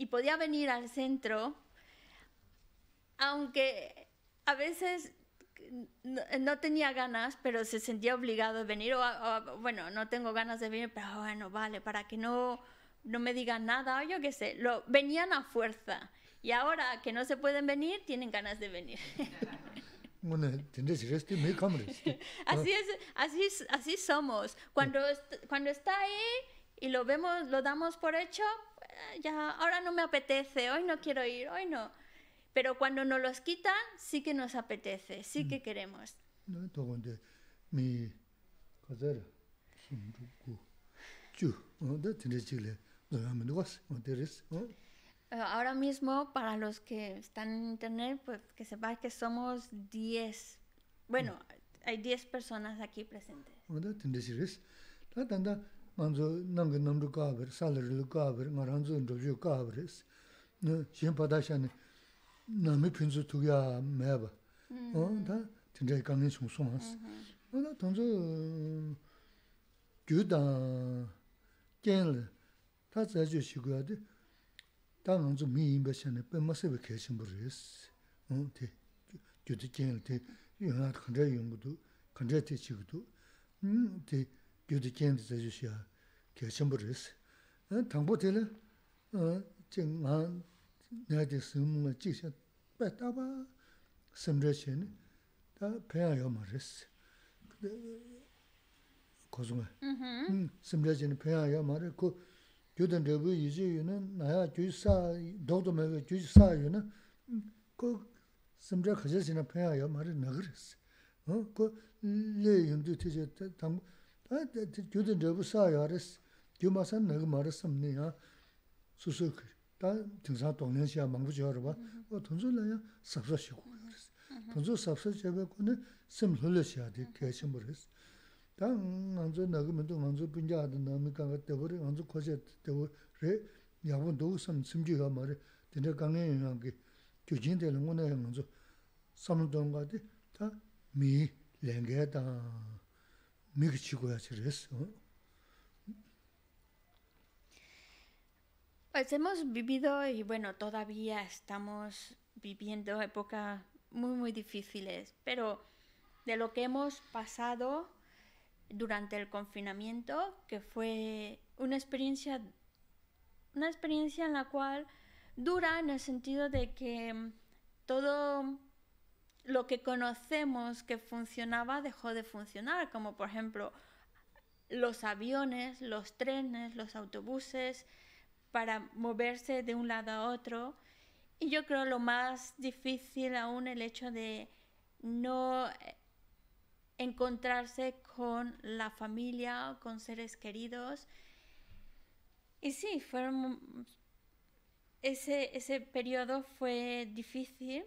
y podía venir al centro, aunque a veces no, tenía ganas, pero se sentía obligado a venir, bueno, no tengo ganas de venir, pero ah, bueno, vale, para que no, no me digan nada, o yo qué sé, lo, venían a fuerza. Y ahora que no se pueden venir, tienen ganas de venir. así es, así, así somos. Cuando, cuando está ahí y lo vemos, lo damos por hecho, ya, ahora no me apetece, hoy no quiero ir, hoy no. Pero cuando nos los quitan, sí que nos apetece, sí que mm. queremos. Ahora mismo, para los que están en internet, pues que sepáis que somos 10. Bueno, mm. hay 10 personas aquí presentes. 먼저 nanga namru kaabir, salarilu kaabir, maranzo ndobzio kaabir es. Nā shen padashani nami pinzu tukya meba. Mm-hmm. O, oh, tā tindrayi kāngin shung suma mm-hmm. oh, es. O, tā tanzo gyu dāng kēnli, tā tsaajio shikuyadi, tā nganzo mi inba shani pē masiwa kēshin buru es. O, oh, tē, gyu dī kēnli, tē, kandrayi yé shémbú ré shé, tángbú télé, ché ngá, ná yé tí xéngú ngá chí xéngá 음 sémrè chéné, tá 그 yó ma 나야 주사 Kó su ngá, 그 chéné pénhá yó ma ré, kó gyó tán ré 당 yí ché yé 디마산 내가 말했습니다. 수석 다 등산 동네시야 망부 지어 봐. 어 돈줄래요? 섭섭시고 그랬어. 돈줄 섭섭 제가 거는 심 돼. 계신 버렸어. 다 먼저 나가면 또 먼저 분자 하던 남이 가가 때 먼저 거제 때 야분 도 심지가 말에 근데 강에 이게 교진 되는 거네. 먼저 삼동 가디 다미 랭게다. 미치고야 그랬어. Pues hemos vivido y bueno, todavía estamos viviendo épocas muy, muy difíciles, pero de lo que hemos pasado durante el confinamiento, que fue una experiencia, una experiencia en la cual dura en el sentido de que mm, todo lo que conocemos que funcionaba dejó de funcionar, como por ejemplo los aviones, los trenes, los autobuses, para moverse de un lado a otro. Y yo creo lo más difícil aún el hecho de no eh, encontrarse con la familia o con seres queridos. Y sí, ese, ese periodo fue difícil,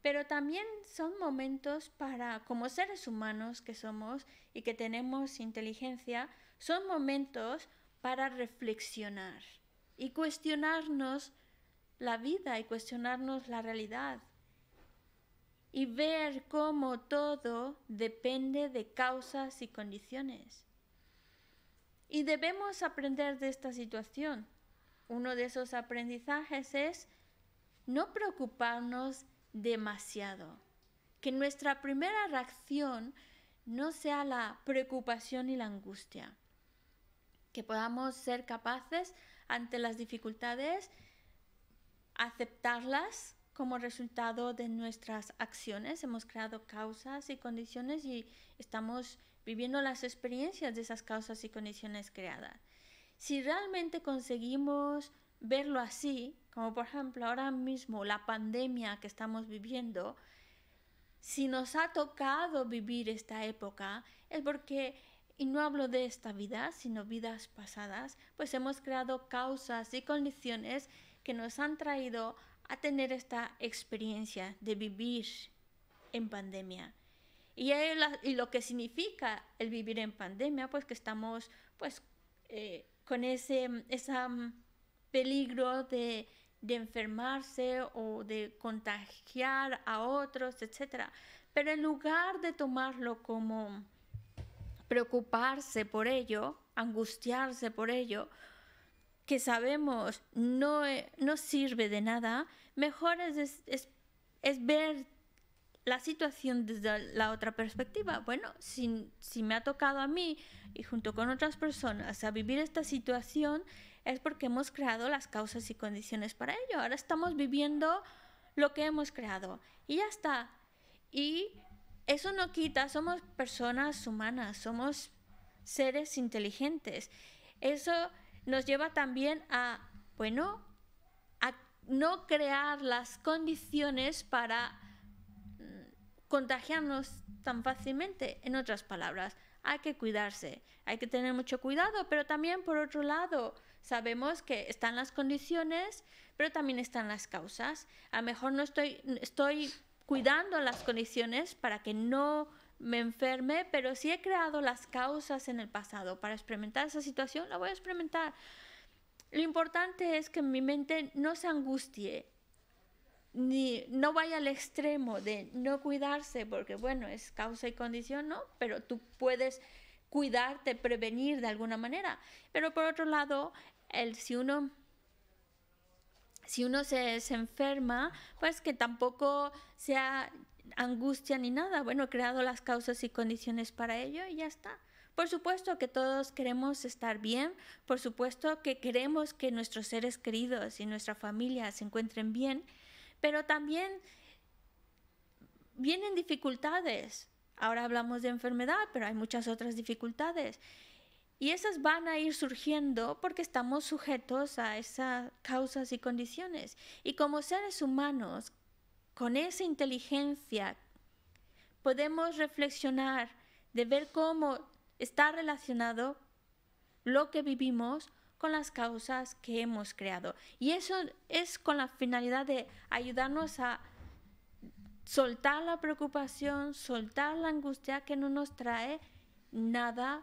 pero también son momentos para, como seres humanos que somos y que tenemos inteligencia, son momentos para reflexionar y cuestionarnos la vida y cuestionarnos la realidad y ver cómo todo depende de causas y condiciones. Y debemos aprender de esta situación. Uno de esos aprendizajes es no preocuparnos demasiado, que nuestra primera reacción no sea la preocupación y la angustia, que podamos ser capaces ante las dificultades, aceptarlas como resultado de nuestras acciones. Hemos creado causas y condiciones y estamos viviendo las experiencias de esas causas y condiciones creadas. Si realmente conseguimos verlo así, como por ejemplo ahora mismo la pandemia que estamos viviendo, si nos ha tocado vivir esta época es porque y no hablo de esta vida, sino vidas pasadas, pues hemos creado causas y condiciones que nos han traído a tener esta experiencia de vivir en pandemia. Y, y lo que significa el vivir en pandemia, pues que estamos pues, eh, con ese, ese mm, peligro de, de enfermarse o de contagiar a otros, etc. Pero en lugar de tomarlo como preocuparse por ello, angustiarse por ello, que sabemos no, e, no sirve de nada, mejor es, es, ver la situación desde la otra perspectiva. Bueno, si, si, me ha tocado a mí y junto con otras personas a vivir esta situación, es porque hemos creado las causas y condiciones para ello. Ahora estamos viviendo lo que hemos creado y ya está. Y eso no quita, somos personas humanas, somos seres inteligentes. Eso nos lleva también a, bueno, a no crear las condiciones para mm, contagiarnos tan fácilmente. En otras palabras, hay que cuidarse, hay que tener mucho cuidado, pero también por otro lado, sabemos que están las condiciones, pero también están las causas. A lo mejor no estoy, estoy cuidando las condiciones para que no me enferme, pero si he creado las causas en el pasado para experimentar esa situación, la voy a experimentar. Lo importante es que mi mente no se angustie, ni no vaya al extremo de no cuidarse, porque bueno, es causa y condición, ¿no? Pero tú puedes cuidarte, prevenir de alguna manera. Pero por otro lado, el si uno si uno se, enferma, pues que tampoco sea angustia ni nada. Bueno, he creado las causas y condiciones para ello y ya está. Por supuesto que todos queremos estar bien, por supuesto que queremos que nuestros seres queridos y nuestra familia se encuentren bien, pero también vienen dificultades. Ahora hablamos de enfermedad, pero hay muchas otras dificultades. Y esas van a ir surgiendo porque estamos sujetos a esas causas y condiciones. Y como seres humanos, con esa inteligencia, podemos reflexionar de ver cómo está relacionado lo que vivimos con las causas que hemos creado. Y eso es con la finalidad de ayudarnos a soltar la preocupación, soltar la angustia que no nos trae nada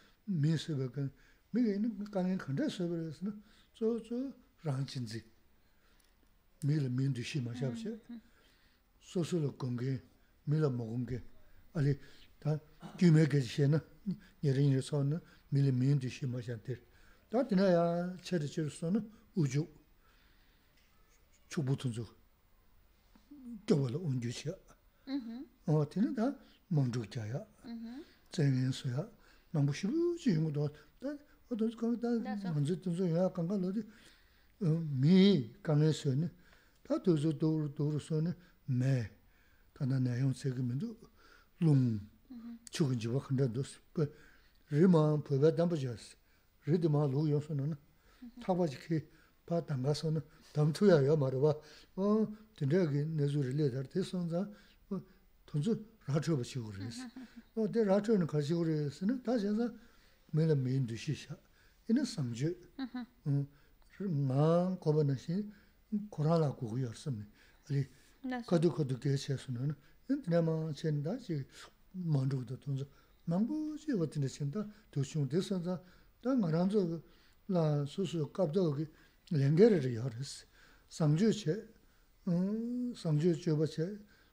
mīn sīvā kañi, mī kañi nī kañi nī khantāi sīvā rī sī na, tsō tsō rāñchīndzī, mī lī mīn dīshī maśyā pshē, sō tsū lukko ngī, 우주 lā mokko ngī, alī dā, kī mē kēchī shē na, nirī nirī sō na, yā, sō na, chū, chū wā chī ya, ya, ya, māngbō shibu chī yungu dōt. Tā ātō tsu kāngi tā mānsi tūnsō yā kāngā lōdi mī kāngi sōni. Tā tūsō dōru dōru sōni mē. Tā nā nā yōng tsēki mīndō lōng chūgī jibā khanda dōs. Rī māng pōbyā dāmba jās. Rī dī māng lōg sōna. rī rācho pa shīgu rīsi. O te rācho nā kā shīgu rīsi nā, tā shiānsa mē lā mē ndu shī shā. Inā sāngchū, ngā kōpa nā shī, kōrā lā kūgu yā rīsi mē. Ali kādu kādu kē shē su nā, tīnā mā nā wā tīnā nā tā ngā rāntu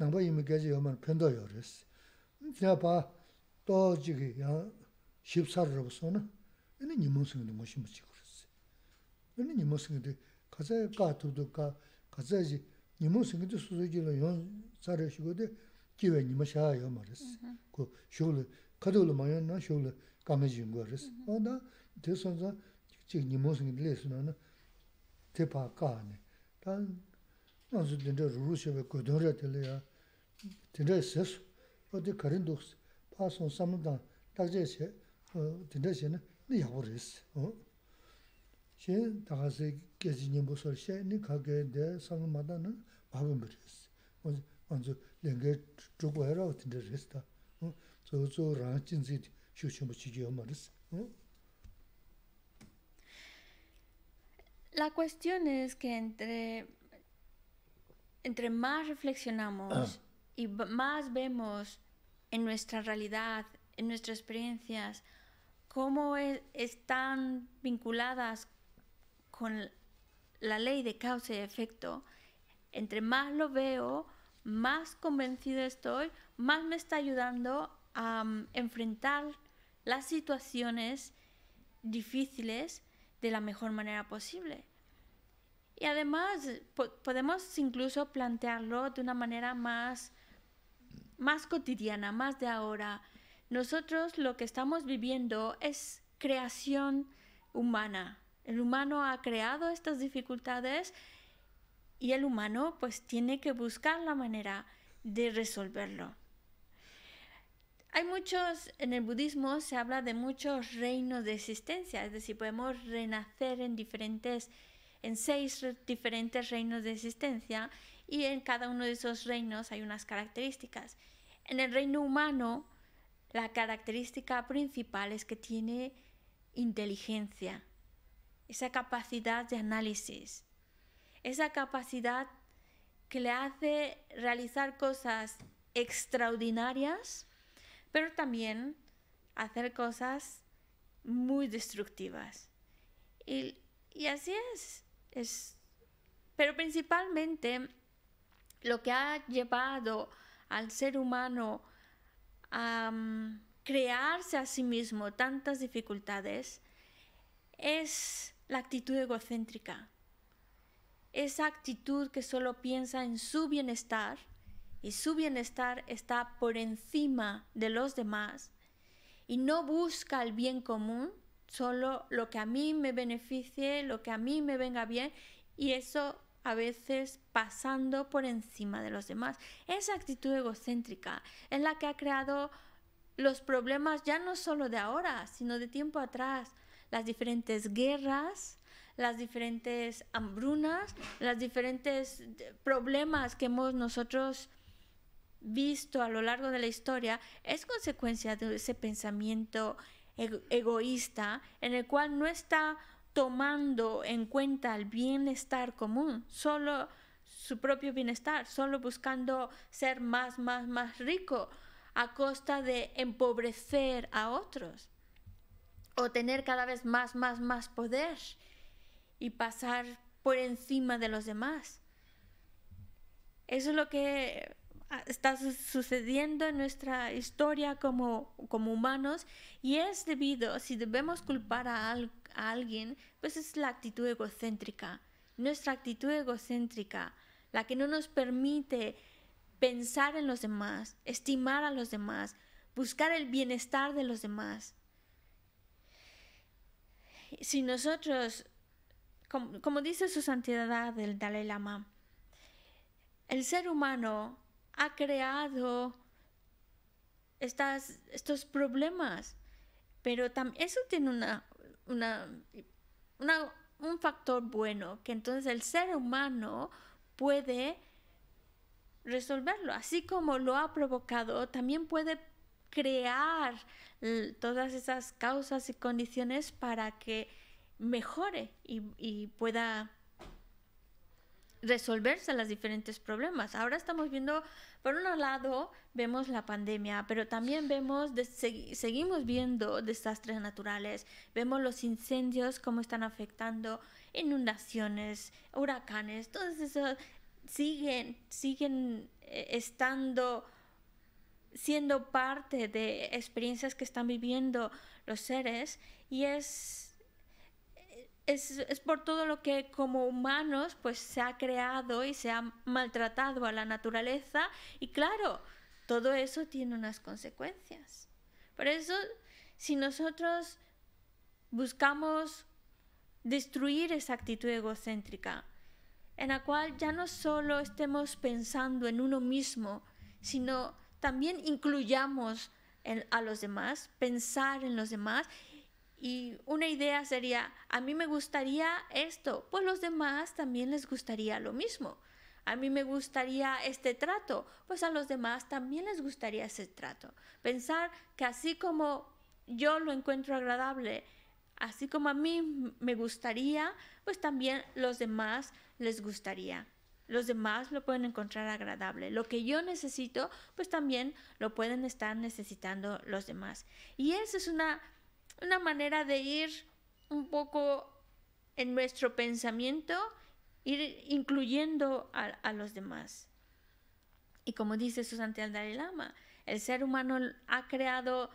nāmbā yīmī gāchī yōmān pēntō yō rēs. Tēnā pā tō jīgī yāng shīp sār rōb sō na, yīnī 도둑가 가자지 dō ngōshī mūchī kō rēs. Yīnī nīmō sīngi dō kāchā yā kā tū tū kā, kāchā yā jī nīmō sīngi dō sūsō jī lō yōng mā mā na kā jī Wā na tē Gugi yò su wrs Yup жен gewoon ruëya Mepo bio yà nó wăswa New Russia Toenayya Motu corin mepo wèshe Lã she, langaüyor, San J jan yo tsín die ク o sè tse atu g gathering now and for employers to see you. Your education went great in Chin οιya Wenn your entre más reflexionamos ah. y más vemos en nuestra realidad, en nuestras experiencias, cómo e, están vinculadas con la ley de causa y efecto, entre más lo veo, más convencido estoy, más me está ayudando a mm, enfrentar las situaciones difíciles de la mejor manera posible. Y además podemos incluso plantearlo de una manera más, más cotidiana, más de ahora. Nosotros lo que estamos viviendo es creación humana. El humano ha creado estas dificultades y el humano pues tiene que buscar la manera de resolverlo. Hay muchos, en el budismo se habla de muchos reinos de existencia, es decir, podemos renacer en diferentes en seis diferentes reinos de existencia y en cada uno de esos reinos hay unas características. En el reino humano, la característica principal es que tiene inteligencia, esa capacidad de análisis, esa capacidad que le hace realizar cosas extraordinarias, pero también hacer cosas muy destructivas. Y, y así es es, pero principalmente lo que ha llevado al ser humano a mm, crearse a sí mismo tantas dificultades es la actitud egocéntrica, esa actitud que solo piensa en su bienestar y su bienestar está por encima de los demás y no busca el bien común solo lo que a mí me beneficie, lo que a mí me venga bien y eso a veces pasando por encima de los demás. Esa actitud egocéntrica es la que ha creado los problemas ya no solo de ahora, sino de tiempo atrás, las diferentes guerras, las diferentes hambrunas, los diferentes problemas que hemos nosotros visto a lo largo de la historia, es consecuencia de ese pensamiento egoísta en el cual no está tomando en cuenta el bienestar común, solo su propio bienestar, solo buscando ser más, más, más rico a costa de empobrecer a otros o tener cada vez más, más, más poder y pasar por encima de los demás. Eso es lo que está sucediendo en nuestra historia como, humanos y es debido, si debemos culpar a, alguien, pues es la actitud egocéntrica, nuestra actitud egocéntrica, la que no nos permite pensar en los demás, estimar a los demás, buscar el bienestar de los demás. Si nosotros, como, como dice su santidad el Dalai Lama, el ser humano ha creado estas, estos problemas. Pero eso tiene una, un factor bueno, que entonces el ser humano puede resolverlo. Así como lo ha provocado, también puede crear todas esas causas y condiciones para que mejore y, y pueda resolverse los diferentes problemas. Ahora estamos viendo, por un lado, vemos la pandemia, pero también vemos, seguimos viendo desastres naturales, vemos los incendios, cómo están afectando, inundaciones, huracanes, todos esos siguen, siguen eh, estando siendo parte de experiencias que están viviendo los seres y es es, por todo lo que como humanos pues se ha creado y se ha maltratado a la naturaleza y claro, todo eso tiene unas consecuencias. Por eso, si nosotros buscamos destruir esa actitud egocéntrica, en la cual ya no solo estemos pensando en uno mismo, sino también incluyamos a los demás, pensar en los demás y una idea sería, a mí me gustaría esto, pues los demás también les gustaría lo mismo. A mí me gustaría este trato, pues a los demás también les gustaría ese trato. Pensar que así como yo lo encuentro agradable, así como a mí me gustaría, pues también los demás les gustaría. Los demás lo pueden encontrar agradable. Lo que yo necesito, pues también lo pueden estar necesitando los demás. Y esa es una una manera de ir un poco en nuestro pensamiento, ir incluyendo a, los demás. Y como dice su Santidad Dalai Lama, el ser humano ha creado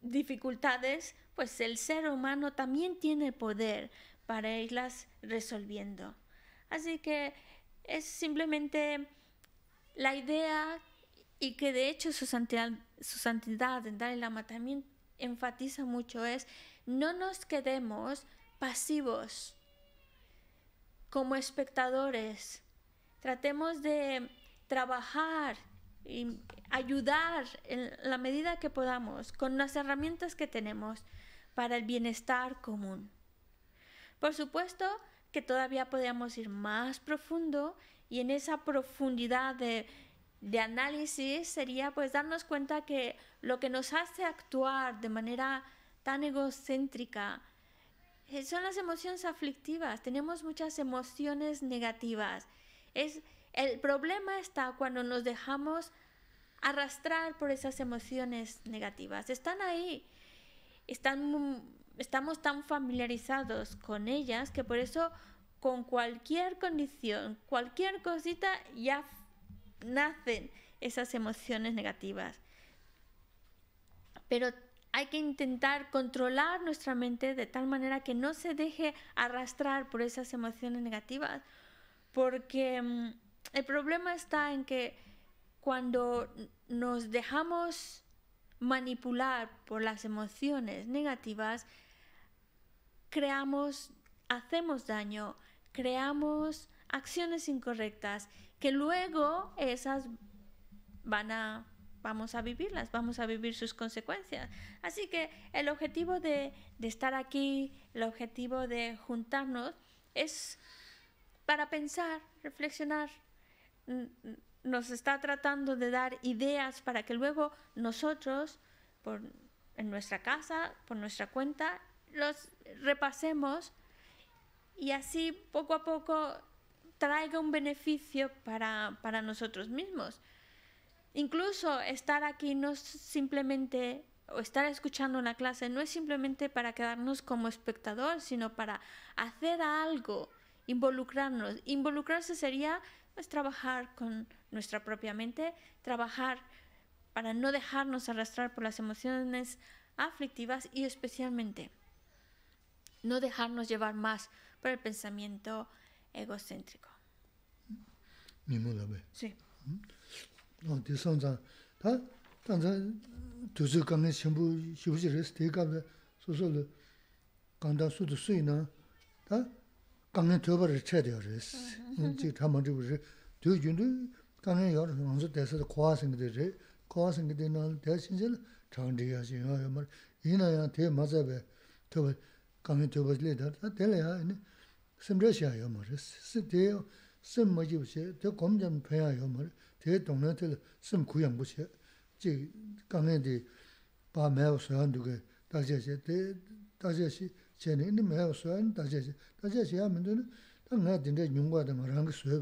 dificultades, pues el ser humano también tiene poder para irlas resolviendo. Así que es simplemente la idea y que de hecho su santidad, su santidad Dalai Lama también enfatiza mucho es no nos quedemos pasivos como espectadores. Tratemos de trabajar y ayudar en la medida que podamos con las herramientas que tenemos para el bienestar común. Por supuesto que todavía podríamos ir más profundo y en esa profundidad de de análisis sería pues darnos cuenta que lo que nos hace actuar de manera tan egocéntrica eh, son las emociones aflictivas. Tenemos muchas emociones negativas. Es, el problema está cuando nos dejamos arrastrar por esas emociones negativas. Están ahí. Están, estamos tan familiarizados con ellas que por eso con cualquier condición, cualquier cosita, ya nacen esas emociones negativas. Pero hay que intentar controlar nuestra mente de tal manera que no se deje arrastrar por esas emociones negativas, porque mm, el problema está en que cuando nos dejamos manipular por las emociones negativas, creamos, hacemos daño, creamos acciones incorrectas que luego esas van a vamos a vivirlas, vamos a vivir sus consecuencias. Así que el objetivo de, de estar aquí, el objetivo de juntarnos es para pensar, reflexionar. Nos está tratando de dar ideas para que luego nosotros, por, en nuestra casa, por nuestra cuenta, los repasemos y así poco a poco traiga un beneficio para, nosotros mismos. Incluso estar aquí no es simplemente, o estar escuchando una clase, no es simplemente para quedarnos como espectador, sino para hacer algo, involucrarnos. Involucrarse sería pues, trabajar con nuestra propia mente, trabajar para no dejarnos arrastrar por las emociones aflictivas y especialmente no dejarnos llevar más por el pensamiento 에고센트리코 미모라베 시 ve. Sí. No, de son zan, ta, tan zan, tu zi kame shimbu, shibu zi res, te kabe, su su le, kanda su tu sui na, ta, kame tuba re che deo res. Chi ta ma tibu kua kua 심드셔 요 머스 스데요 더 검점 배야 뭐 대동네들 대 동네들 심 구양 부시 지 강에디 바 매우 소한 다제시 대 다제시 제는 이 매우 소한 다제시 다제시 하면은 당가 된데 용과도 말한 거 소해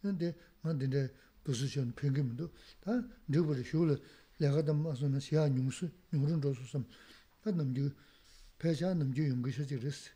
근데 뭐 된데 부수션 평균도 다 늘버리 휴를 내가도 무슨 시야 뉴스 뉴런 조수 좀 받는 게 배샤 넘지 그랬어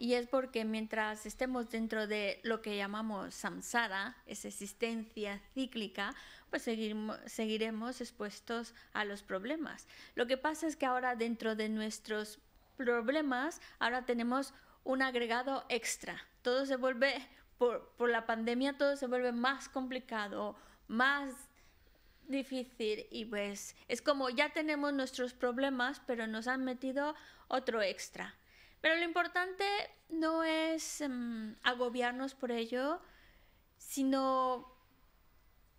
Y es porque mientras estemos dentro de lo que llamamos samsara, esa existencia cíclica, pues seguiremos, expuestos a los problemas. Lo que pasa es que ahora dentro de nuestros problemas, ahora tenemos un agregado extra. Todo se vuelve, por, por la pandemia, todo se vuelve más complicado, más difícil y pues es como ya tenemos nuestros problemas, pero nos han metido otro extra. Pero lo importante no es em, agobiarnos por ello, sino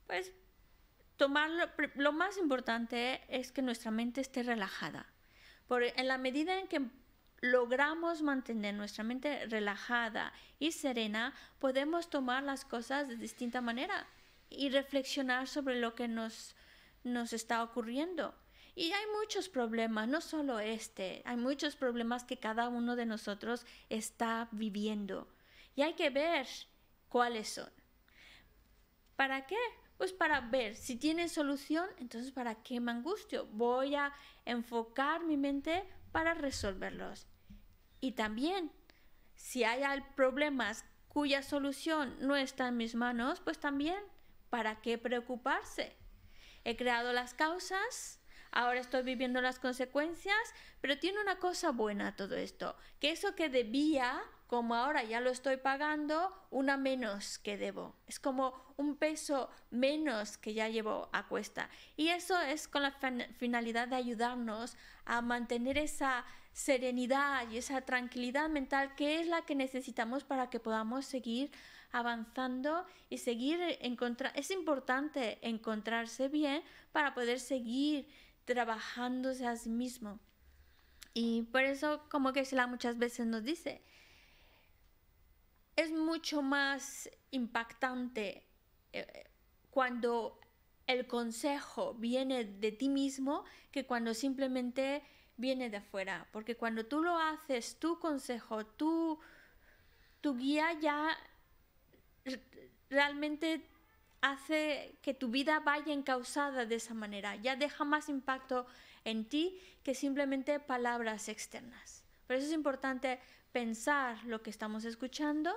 pues tomarlo lo más importante es que nuestra mente esté relajada. Por, e, en la medida en que logramos mantener nuestra mente relajada y serena, podemos tomar las cosas de distinta manera y reflexionar sobre lo que nos, nos está ocurriendo. Y hay muchos problemas, no solo este, hay muchos problemas que cada uno de nosotros está viviendo. Y hay que ver cuáles son. ¿Para qué? Pues para ver si tiene solución, entonces para qué me angustio. Voy a enfocar mi mente para resolverlos. Y también, si hay problemas cuya solución no está en mis manos, pues también, ¿para qué preocuparse? He creado las causas, ahora estoy viviendo las consecuencias, pero tiene una cosa buena todo esto, que eso que debía, como ahora ya lo estoy pagando, una menos que debo. Es como un peso menos que ya llevo a cuesta. Y eso es con la finalidad de ayudarnos a mantener esa serenidad y esa tranquilidad mental que es la que necesitamos para que podamos seguir avanzando y seguir encontrar es importante encontrarse bien para poder seguir trabajándose a sí mismo. Y por eso como que Isla muchas veces nos dice, es mucho más impactante eh, cuando el consejo viene de ti mismo que cuando simplemente viene de afuera. Porque cuando tú lo haces, tu consejo, tú tu guía ya realmente hace que tu vida vaya encausada de esa manera. Ya deja más impacto en ti que simplemente palabras externas. Por eso es importante pensar lo que estamos escuchando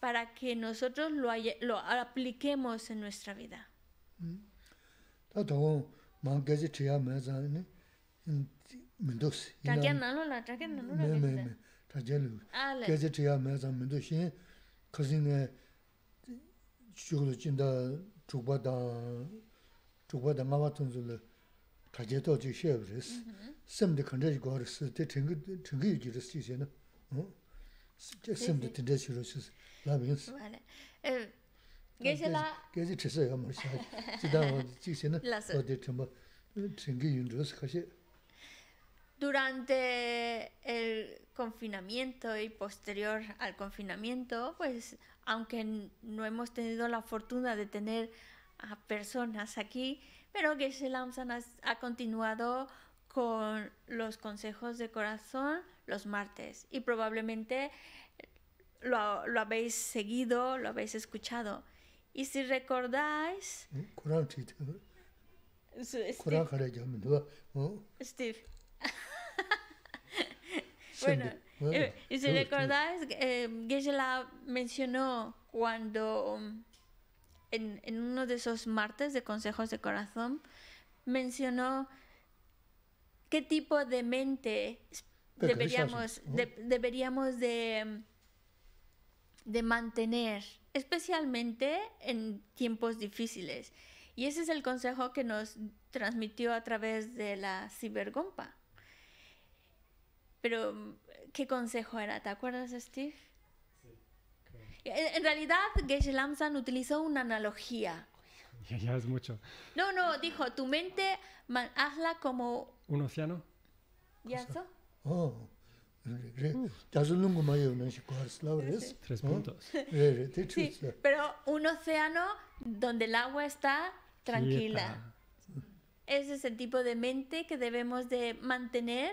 para que nosotros lo, apliquemos en nuestra vida. chúgú chíndá chúgú bá dángá, chúgú bá dángá mawá tóngzú lé tajé tó chí xé wé ré ssé, ssé mdé kán ché chí kua ré ssé, té ché ngé, ché ngé yu chí ré ssé tí xé ná, Durante el confinamiento y posterior al confinamiento pues, aunque no hemos tenido la fortuna de tener a personas aquí, pero que se ha, ha continuado con los consejos de corazón los martes y probablemente lo, habéis seguido, lo habéis escuchado. Y si recordáis... ¿Eh? Steve. Eh, bueno, y si recordáis, eh, la mencionó cuando en, uno de esos martes de consejos de corazón, mencionó qué tipo de mente deberíamos deberíamos de, de mantener, especialmente en tiempos difíciles. Y ese es el consejo que nos transmitió a través de la cibergompa. Pero, mm, ¿qué consejo era? ¿Te acuerdas, Steve? En, realidad, Geshe Lamsan utilizó una analogía. Ya, es mucho. No, no, dijo, tu mente hazla como... ¿Un océano? ¿Ya eso? Oh. Tres puntos. Oh, sí, pero un océano donde el agua está tranquila. Ese es el tipo de mente que debemos de mantener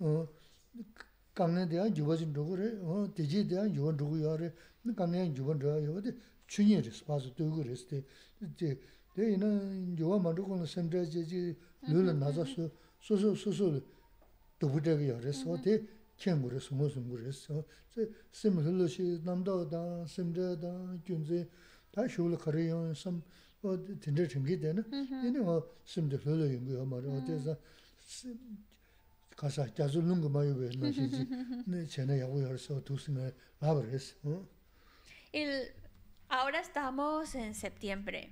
어 dhiyā yuwa zhīn 어 rē, dējī dhiyā yuwa dhūgu yuwa rē, kāngnē yuwa dhūgu yuwa dhī chūnyi rēs, pāsu dhūgu rēs dhī. Dhī yinā yuwa mā dhūgu nā sēm dhāyā jēchī lūla nāza sū, sū sū sū sū dhūgu dhāyā yuwa rēs, ahora estamos en septiembre.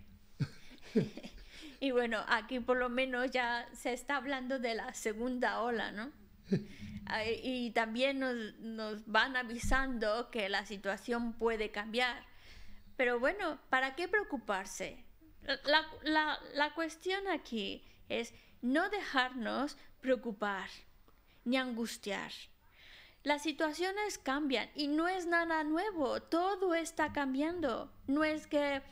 y bueno, aquí por lo menos ya se está hablando de la segunda ola, ¿no? y también nos, nos van avisando que la situación puede cambiar. Pero bueno, ¿para qué preocuparse? La, la, la cuestión aquí es no dejarnos preocupar ni angustiar. Las situaciones cambian y no es nada nuevo, todo está cambiando. No es que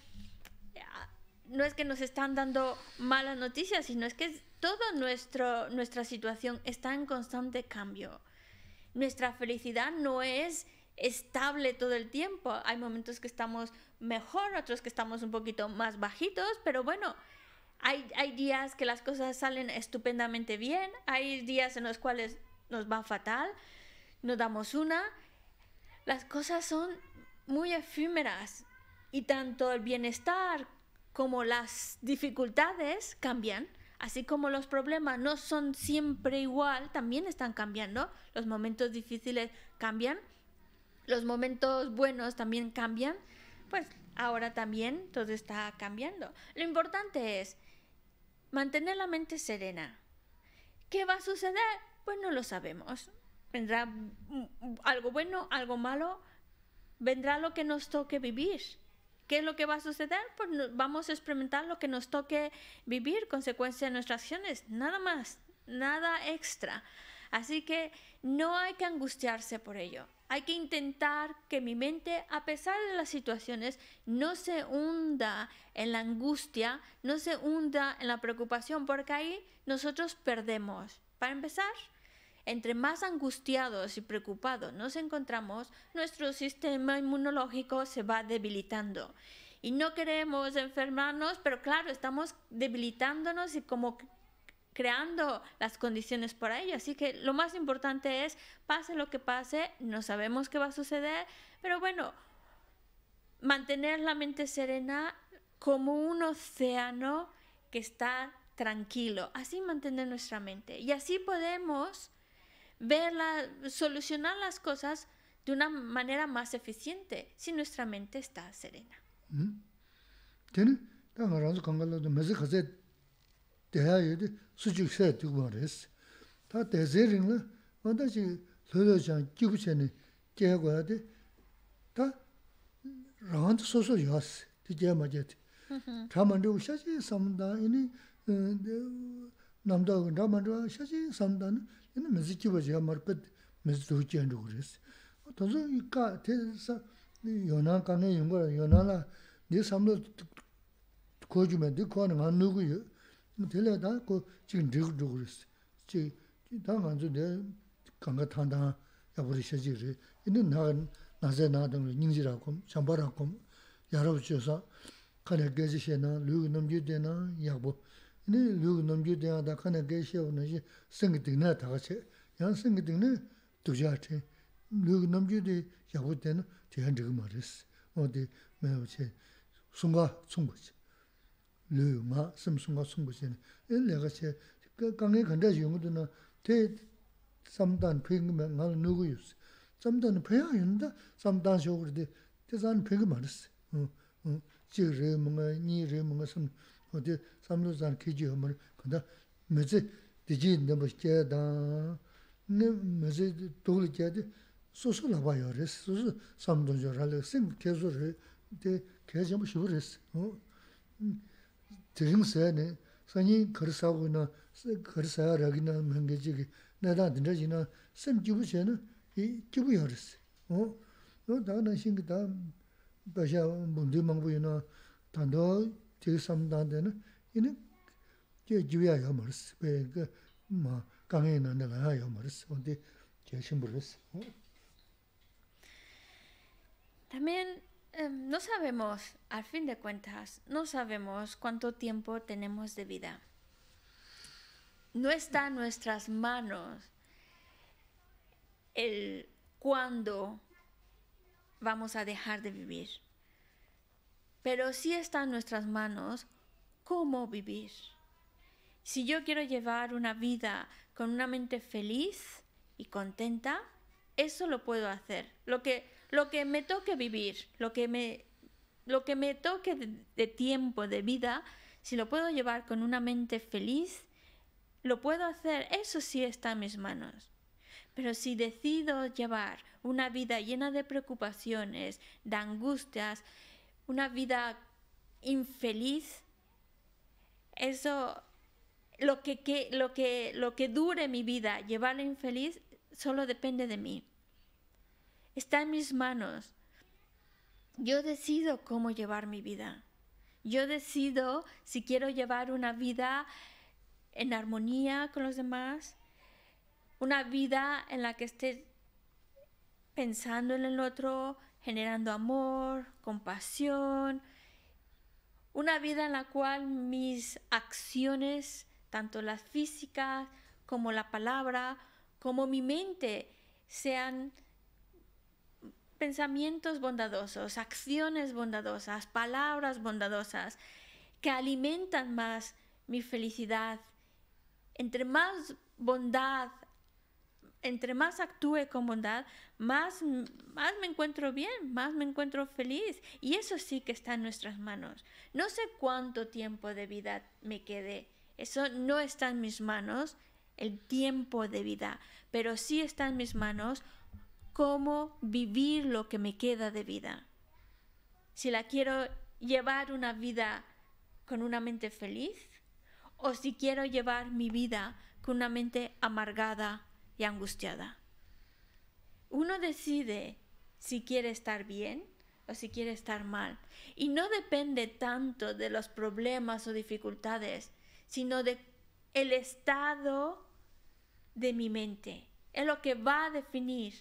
no es que nos están dando malas noticias, sino es que toda nuestra situación está en constante cambio. Nuestra felicidad no es estable todo el tiempo. Hay momentos que estamos mejor, otros que estamos un poquito más bajitos, pero bueno, hay, días que las cosas salen estupendamente bien, hay días en los cuales nos va fatal, nos damos una. Las cosas son muy efímeras y tanto el bienestar como las dificultades cambian, así como los problemas no son siempre igual, también están cambiando, los momentos difíciles cambian, los momentos buenos también cambian, pues ahora también todo está cambiando. Lo importante es mantener la mente serena. ¿Qué va a suceder? Pues no lo sabemos. Vendrá algo bueno, algo malo, vendrá lo que nos toque vivir. ¿Qué es lo que va a suceder? Pues vamos a experimentar lo que nos toque vivir, consecuencia de nuestras acciones, nada más, nada extra. Así que no hay que angustiarse por ello. Hay que intentar que mi mente, a pesar de las situaciones, no se hunda en la angustia, no se hunda en la preocupación, porque ahí nosotros perdemos. Para empezar, entre más angustiados y preocupados nos encontramos, nuestro sistema inmunológico se va debilitando. Y no queremos enfermarnos, pero claro, estamos debilitándonos y como creando las condiciones para ello. Así que lo más importante es, pase lo que pase, no sabemos qué va a suceder, pero bueno, mantener la mente serena como un océano que está tranquilo. Así mantener nuestra mente. Y así podemos verla, solucionar las cosas de una manera más eficiente si nuestra mente está serena. d celebrate But we celebrate sucu xitu u mar여 x 구a x Coba difficulty in the society x karaoke tae zoxiling jolói argination that often happens x yo yo kipu xinator kia god rati qalsa friend visits the society xdox� during the DYeah ratodo xosu vio tila 그 지금 chīk ndrīg dhūg rīs, chīk dā ngā dzū dā 나 나제 나등 rīsha chīk rī, inī nā gā nā zay nā dāng rī, nīng jī rā kōm, chāmbā rā kōm, yā rā wu chī sā, kā nā gā jī xē nā, lū 르마 yu ngā sīm 제 강에 xīni. 용도는 lēgā xē, kāngi 말 yu ngu tu nā, tē samdān pēngi mē ngā nū gu yu sī. Samdān pēyā yu nā, samdān xio gu rī tē, tē sān pēngi mā rī sī. Jī rī mūngā, nī rī mūngā sīm, o tē tīrīṃ sāyāni, sāñi kari sāgu na, kari sāyā rāgi na mhāngi chīgi, nāyā dāndirā chīgi na, sāṃ jīpū sāyāna, i jīpū yā rīsī. Nō tā na shīngi tā, bāshā mbundī māngbū Em, no sabemos, al fin de cuentas, no sabemos cuánto tiempo tenemos de vida. No está en nuestras manos el cuándo vamos a dejar de vivir. Pero sí está en nuestras manos cómo vivir. Si yo quiero llevar una vida con una mente feliz y contenta, eso lo puedo hacer. Lo que, lo que me toque vivir, lo que me, lo que me toque de, tiempo, de vida, si lo puedo llevar con una mente feliz, lo puedo hacer, eso sí está en mis manos. Pero si decido llevar una vida llena de preocupaciones, de angustias, una vida infeliz, eso, lo que, que, lo que, lo que dure mi vida, llevarla infeliz, solo depende de mí está en mis manos. Yo decido cómo llevar mi vida. Yo decido si quiero llevar una vida en armonía con los demás, una vida en la que esté pensando en el otro, generando amor, compasión, una vida en la cual mis acciones, tanto las físicas como la palabra, como mi mente, sean pensamientos bondadosos, acciones bondadosas, palabras bondadosas que alimentan más mi felicidad. Entre más bondad, entre más actúe con bondad, más, más me encuentro bien, más me encuentro feliz. Y eso sí que está en nuestras manos. No sé cuánto tiempo de vida me quede Eso no está en mis manos, el tiempo de vida, pero sí está en mis manos cómo vivir lo que me queda de vida. Si la quiero llevar una vida con una mente feliz o si quiero llevar mi vida con una mente amargada y angustiada. Uno decide si quiere estar bien o si quiere estar mal. Y no depende tanto de los problemas o dificultades, sino de el estado de mi mente. Es lo que va a definir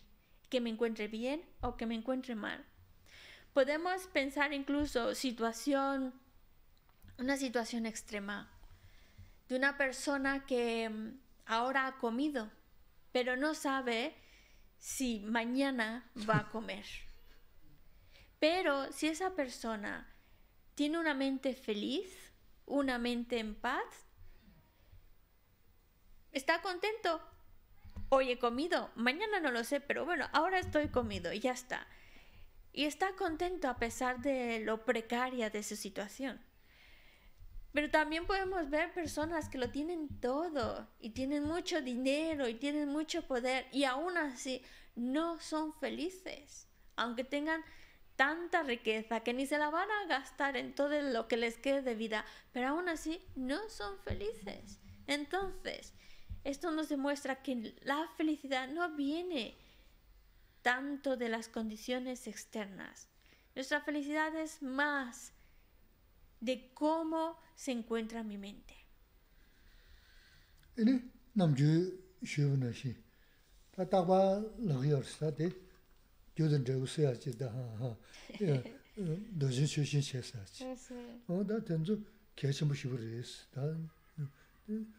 que me encuentre bien o que me encuentre mal. Podemos pensar incluso situación, una situación extrema, de una persona que mm, ahora ha comido, pero no sabe si mañana va a comer. Pero si esa persona tiene una mente feliz, una mente en paz, está contento hoy he comido, mañana no lo sé, pero bueno, ahora estoy comido y ya está. Y está contento a pesar de lo precaria de su situación. Pero también podemos ver personas que lo tienen todo y tienen mucho dinero y tienen mucho poder y aún así no son felices, aunque tengan tanta riqueza que ni se la van a gastar en todo lo que les quede de vida, pero aún así no son felices. Entonces, esto nos demuestra que la felicidad no viene tanto de las condiciones externas. Nuestra felicidad es más de cómo se encuentra mi mente.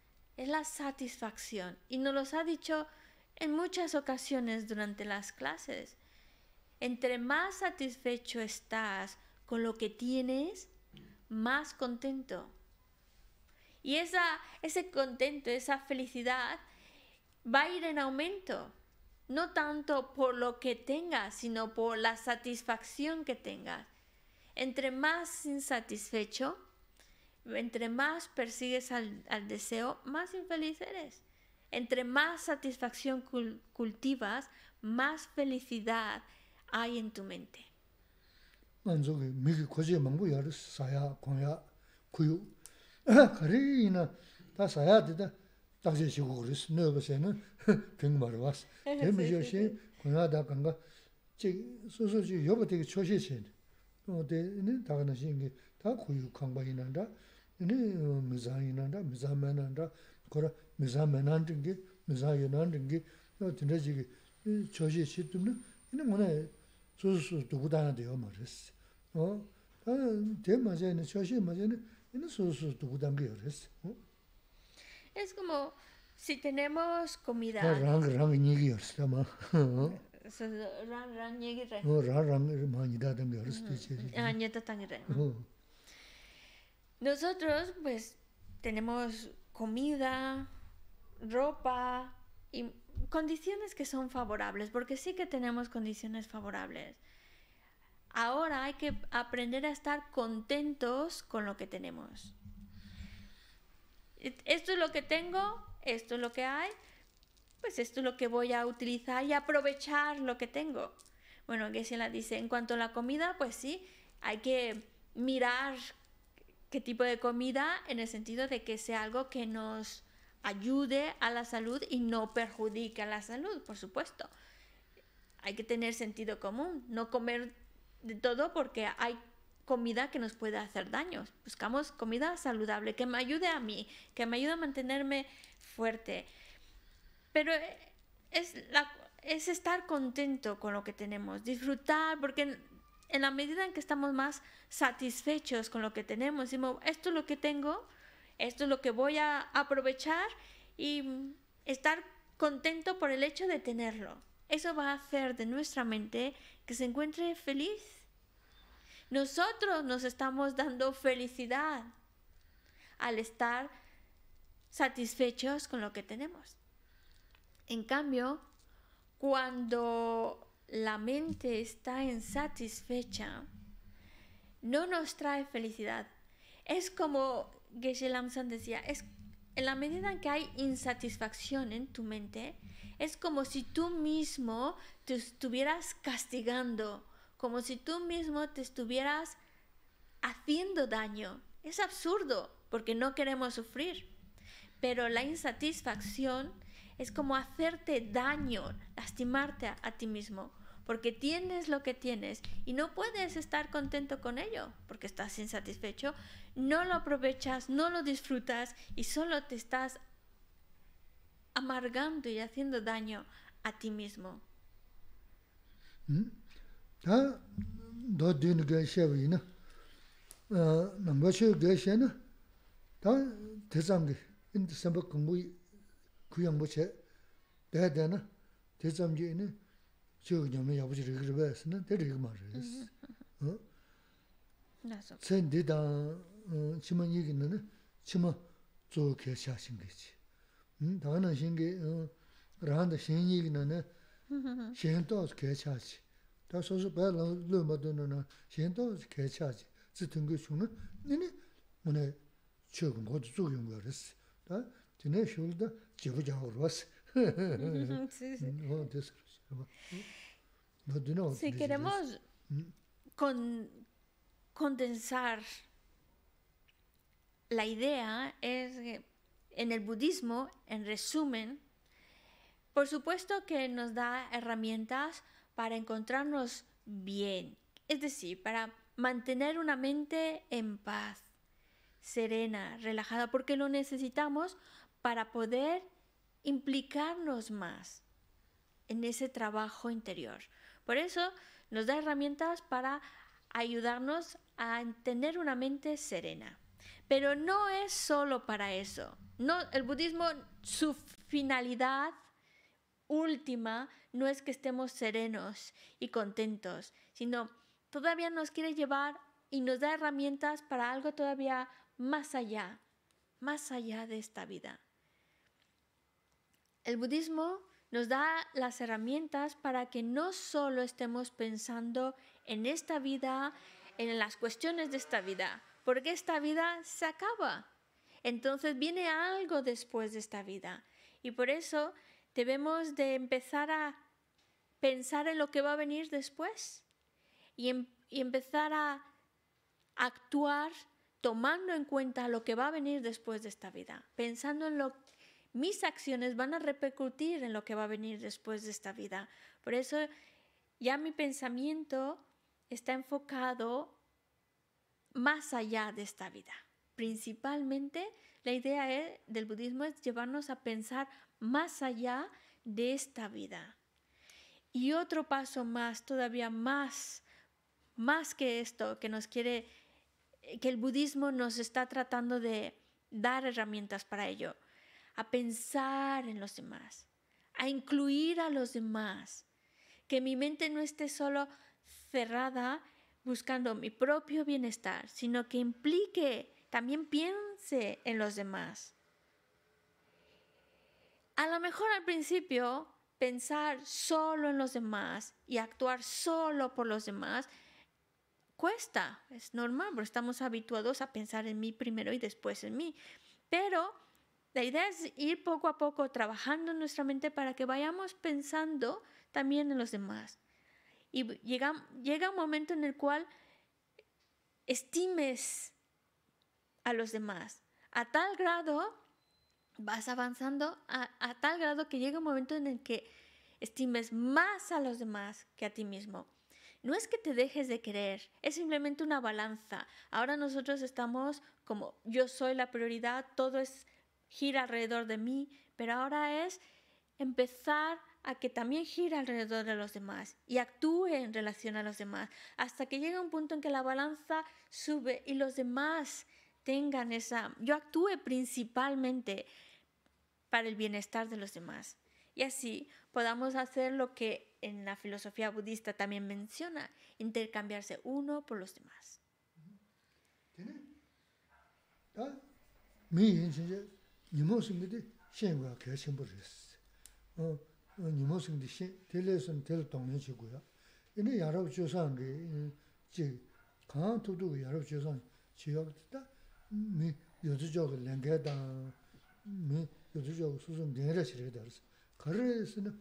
es la satisfacción. Y nos los ha dicho en muchas ocasiones durante las clases. Entre más satisfecho estás con lo que tienes, más contento. Y esa, ese contento, esa felicidad va a ir en aumento, no tanto por lo que tengas, sino por la satisfacción que tengas. Entre más insatisfecho, entre más persigues al, deseo, más infeliz eres. Entre más satisfacción cultivas, más felicidad hay en tu mente. Tāgā nā shīngi, tā guyu kāngbā hi nā rā, hi ni mizāngi nā rā, mizāngi mē nā rā, kora mizāngi mē nā rā ngi, mizāngi nā rā ngi, tēnezi ki chōshī shītumi, hi ni mōne sūsū tūgutā nā deyō Es si Nosotros pues tenemos comida, ropa y condiciones que son favorables, porque sí que tenemos condiciones favorables. Ahora hay que aprender a estar contentos con lo que tenemos. Esto es lo que tengo, esto es lo que hay, pues esto es lo que voy a utilizar y aprovechar lo que tengo. Bueno, la dice, en cuanto a la comida, pues sí, hay que mirar qué tipo de comida en el sentido de que sea algo que nos ayude a la salud y no perjudique a la salud, por supuesto. Hay que tener sentido común, no comer de todo porque hay comida que nos puede hacer daño. Buscamos comida saludable que me ayude a mí, que me ayude a mantenerme fuerte. Pero eh, es, es estar contento con lo que tenemos, disfrutar, porque en, la medida en que estamos más satisfechos con lo que tenemos, decimos, esto es lo que tengo, esto es lo que voy a aprovechar y estar contento por el hecho de tenerlo. Eso va a hacer de nuestra mente que se encuentre feliz. Nosotros nos estamos dando felicidad al estar satisfechos con lo que tenemos. En cambio, cuando la mente está insatisfecha, no nos trae felicidad. Es como Geshe Lamsan decía, es en la medida en que hay insatisfacción en tu mente, es como si tú mismo te estuvieras castigando, como si tú mismo te estuvieras haciendo daño. Es absurdo, porque no queremos sufrir. Pero la insatisfacción es como hacerte daño, lastimarte a, ti mismo, porque tienes lo que tienes y no puedes estar contento con ello, porque estás insatisfecho, no lo aprovechas, no lo disfrutas y solo te estás amargando y haciendo daño a ti mismo. Hmm? kuyang bu che, daya daya na, te tsam je ne, che u nyamne yabu che 얘기는 baya sin na, te rik ma riz. Tsen di dan, chima nyegi na, chima zo ke sha shingi chi. Daga na shingi, rahan da shingi nyegi na, shingi to lang na, tingi nini, Si queremos con, condensar la idea es en el budismo, en resumen, por supuesto que nos da herramientas para encontrarnos bien, es decir, para mantener una mente en paz, serena, relajada, porque lo necesitamos para poder implicarnos más en ese trabajo interior. Por eso nos da herramientas para ayudarnos a tener una mente serena. Pero no es solo para eso. el budismo, su finalidad última no es que estemos serenos y contentos, sino todavía nos quiere llevar y nos da herramientas para algo todavía más allá, más allá de esta vida. El budismo nos da las herramientas para que no solo estemos pensando en esta vida, en las cuestiones de esta vida, porque esta vida se acaba. Entonces viene algo después de esta vida. Y por eso debemos de empezar a pensar en lo que va a venir después y, em-, empezar a actuar tomando en cuenta lo que va a venir después de esta vida, pensando en lo que mis acciones van a repercutir en lo que va a venir después de esta vida. Por eso ya mi pensamiento está enfocado más allá de esta vida. Principalmente la idea eh, del budismo es llevarnos a pensar más allá de esta vida. Y otro paso más, todavía más, más que esto, que nos quiere, eh, que el budismo nos está tratando de dar herramientas para ello a pensar en los demás, a incluir a los demás, que mi mente no esté solo cerrada buscando mi propio bienestar, sino que implique, también piense en los demás. A lo mejor al principio pensar solo en los demás y actuar solo por los demás cuesta, es normal, pero estamos habituados a pensar en mí primero y después en mí. Pero la idea es ir poco a poco trabajando en nuestra mente para que vayamos pensando también en los demás. Y llega, llega un momento en el cual estimes a los demás. A tal grado, vas avanzando, a, a tal grado que llega un momento en el que estimes más a los demás que a ti mismo. No es que te dejes de querer, es simplemente una balanza. Ahora nosotros estamos como yo soy la prioridad, todo es gira alrededor de mí, pero ahora es empezar a que también gira alrededor de los demás y actúe en relación a los demás, hasta que llegue un punto en que la balanza sube y los demás tengan esa, yo actúe principalmente para el bienestar de los demás. Y así podamos hacer lo que en la filosofía budista también menciona, intercambiarse uno por los demás. ¿Tiene? ¿Ah? 니모스미데 셴과 개심버스 어 니모스미데 셴 텔레선 텔 동네시고요 이네 야럽 조상게 지 강토도 야럽 조상 지역다 미 여주적 랭게다 미 여주적 수준 내려 지르게 되었어 그래서는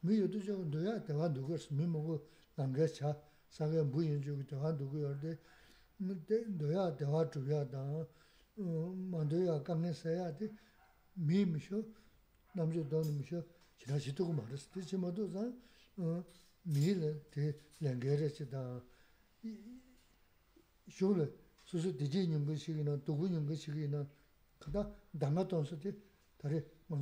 미 여주적 너야 대화 누구스 미 먹고 남게 차 사게 무인주기 대화 누구 열대 근데 너야 대화 주야다 만두야 yá kángé 미미쇼 남주 돈미쇼 mishó, námzó tónglí mishó, chínáá sí tóqó maá rís. Ti tsí maá tó záá míi lé, ti léngé ra chí dáá. Shóolé, sós tí tíñiñiñgá chígiñiñá, tóqóñiñgá chígiñiñá, káda dángá tóngsá ti taré maá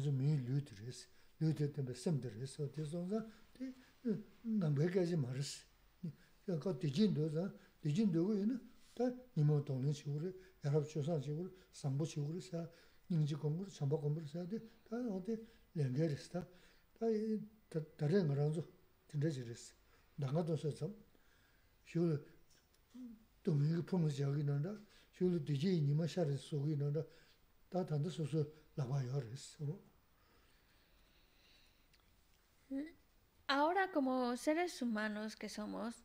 yarab chosan chigur, sambo chigur sa, ningji kongur, chamba kongur sa, di ta odi lenge res ta, ta dare nga ranzu tinda chi res. Danga dosa tsam, shiulu domingi pumus yagi nanda, shiulu diji nima sha sugi nanda, tanda susu laba Ahora como seres humanos que somos,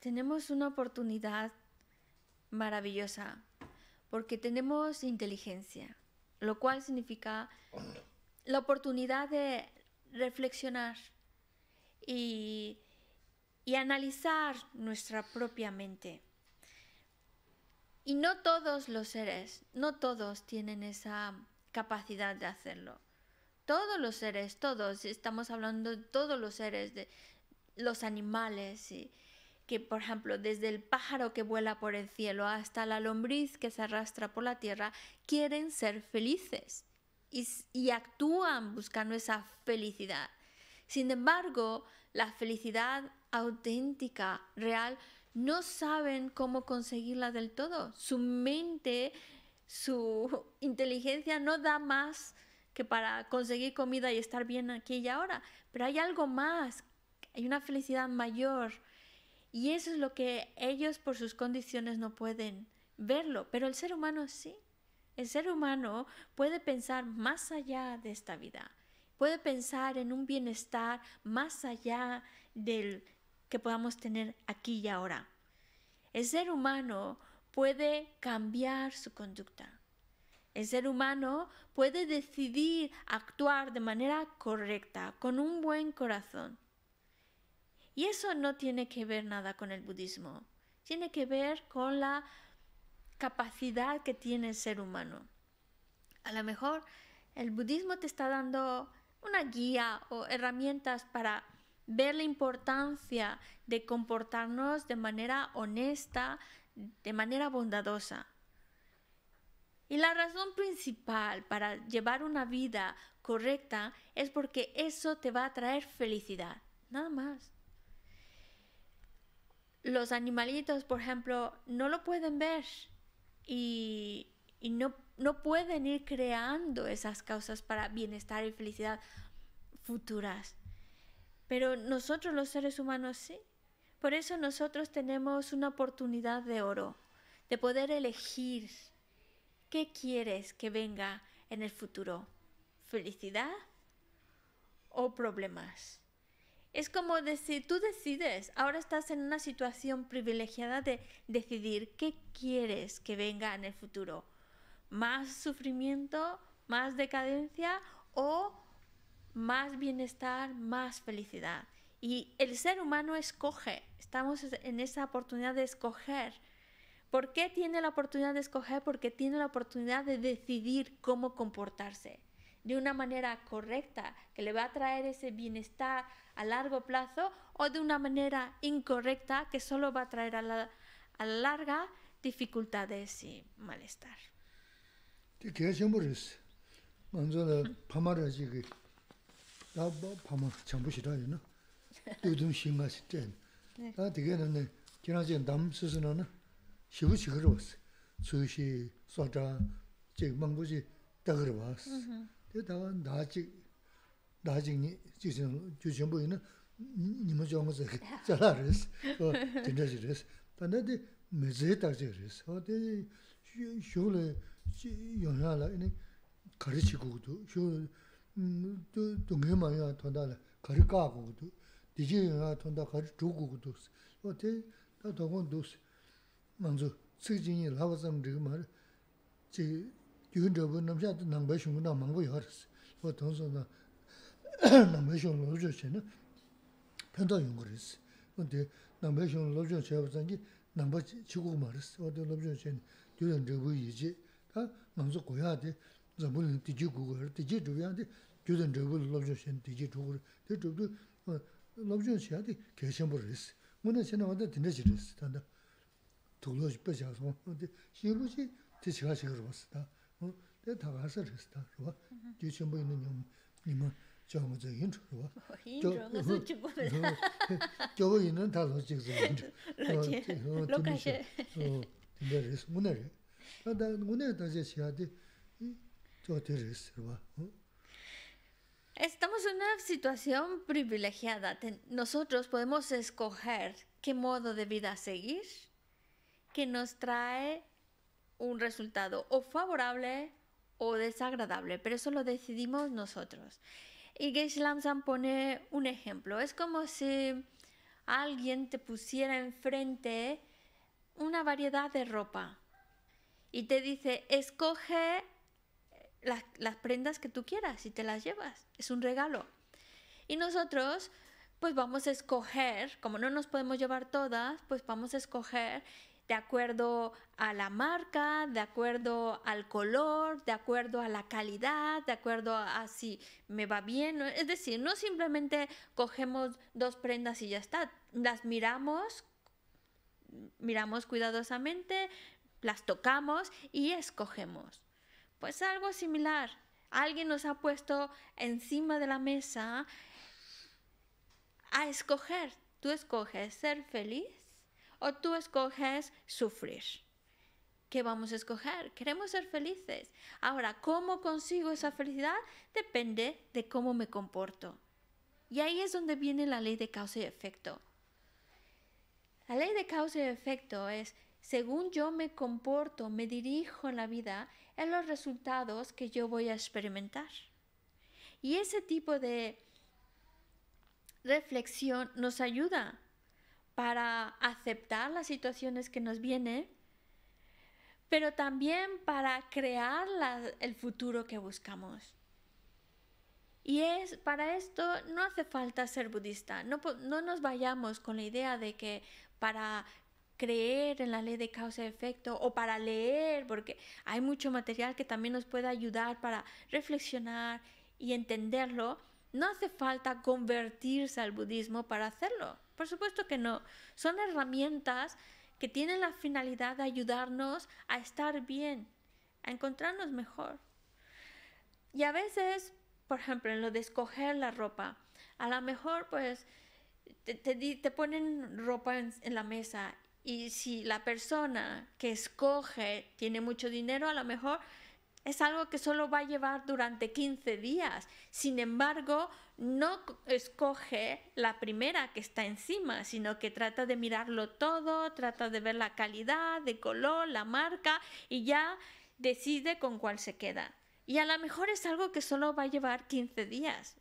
tenemos una oportunidad maravillosa, porque tenemos inteligencia, lo cual significa la oportunidad de reflexionar y, analizar nuestra propia mente. Y no todos los seres, no todos tienen esa capacidad de hacerlo. Todos los seres, todos, estamos hablando de todos los seres, de los animales y que por ejemplo desde el pájaro que vuela por el cielo hasta la lombriz que se arrastra por la tierra, quieren ser felices y, actúan buscando esa felicidad. Sin embargo, la felicidad auténtica, real, no saben cómo conseguirla del todo. Su mente, su inteligencia no da más que para conseguir comida y estar bien aquí y ahora. Pero hay algo más, hay una felicidad mayor y eso es lo que ellos por sus condiciones no pueden verlo, pero el ser humano sí. El ser humano puede pensar más allá de esta vida, puede pensar en un bienestar más allá del que podamos tener aquí y ahora. El ser humano puede cambiar su conducta. El ser humano puede decidir actuar de manera correcta, con un buen corazón. Y eso no tiene que ver nada con el budismo, tiene que ver con la capacidad que tiene el ser humano. A lo mejor el budismo te está dando una guía o herramientas para ver la importancia de comportarnos de manera honesta, de manera bondadosa. Y la razón principal para llevar una vida correcta es porque eso te va a traer felicidad, nada más los animalitos, por ejemplo, no lo pueden ver y, no, no pueden ir creando esas causas para bienestar y felicidad futuras. Pero nosotros los seres humanos sí. Por eso nosotros tenemos una oportunidad de oro, de poder elegir qué quieres que venga en el futuro, felicidad o problemas. Es como decir, tú decides, ahora estás en una situación privilegiada de decidir qué quieres que venga en el futuro. ¿Más sufrimiento, más decadencia o más bienestar, más felicidad? Y el ser humano escoge, estamos en esa oportunidad de escoger. ¿Por qué tiene la oportunidad de escoger? Porque tiene la oportunidad de decidir cómo comportarse de una manera correcta, que le va a traer ese bienestar a largo plazo o de una manera incorrecta que solo va a traer a la, larga dificultades y malestar. dājīng nī, jī shīng, jū shīng bō yī na, nī mō chōng zhā kī, zhā lā rī sī, o, tīng zhā jī rī sī. Tā nā dī, mē zhē tā jī rī sī, o, dī, shūng lī, jī yōng yā kā gu gu tū, rī gu rī 남매션 로저체네 편도 용거리스 근데 남매션 로저체 없던지 남버 지고 말았어 어디 로저체 뒤는 저 보이지 다 남서 고야 돼 저분은 뒤지 고고 뒤지 주야데 뒤는 저 보이 로저체 뒤지 주고 뒤 저도 단다 돌로 싶어서 근데 시부시 뒤지가 시그러스다 어 내가 다 가서 했다 있는 Estamos en una situación privilegiada. Nosotros podemos escoger qué modo de vida seguir que nos trae un resultado o favorable o desagradable, pero eso lo decidimos nosotros. Y Geshe Lamsan pone un ejemplo. Es como si alguien te pusiera enfrente una variedad de ropa y te dice, escoge las, las, prendas que tú quieras y te las llevas. Es un regalo. Y nosotros, pues vamos a escoger, como no nos podemos llevar todas, pues vamos a escoger de acuerdo a la marca, de acuerdo al color, de acuerdo a la calidad, de acuerdo a si me va bien. Es decir, no simplemente cogemos dos prendas y ya está. Las miramos, miramos cuidadosamente, las tocamos y escogemos. Pues algo similar. Alguien nos ha puesto encima de la mesa a escoger. Tú escoges ser feliz o tú escoges sufrir. ¿Qué vamos a escoger? Queremos ser felices. Ahora, ¿cómo consigo esa felicidad? Depende de cómo me comporto. Y ahí es donde viene la ley de causa y efecto. La ley de causa y efecto es, según yo me comporto, me dirijo en la vida, en los resultados que yo voy a experimentar. Y ese tipo de reflexión nos ayuda para aceptar las situaciones que nos vienen, pero también para crear el futuro que buscamos. Y es para esto no hace falta ser budista. No, no nos vayamos con la idea de que para creer en la ley de causa y efecto o para leer, porque hay mucho material que también nos puede ayudar para reflexionar y entenderlo, no hace falta convertirse al budismo para hacerlo. Por supuesto que no. Son herramientas que tienen la finalidad de ayudarnos a estar bien, a encontrarnos mejor. Y a veces, por ejemplo, en lo de escoger la ropa, a lo mejor pues te, ponen ropa en la mesa y si la persona que escoge tiene mucho dinero, a lo mejor es algo que solo va a llevar durante 15 días. Sin embargo, no escoge la primera que está encima, sino que trata de mirarlo todo, trata de ver la calidad, de color, la marca y ya decide con cuál se queda. Y a lo mejor es algo que solo va a llevar 15 días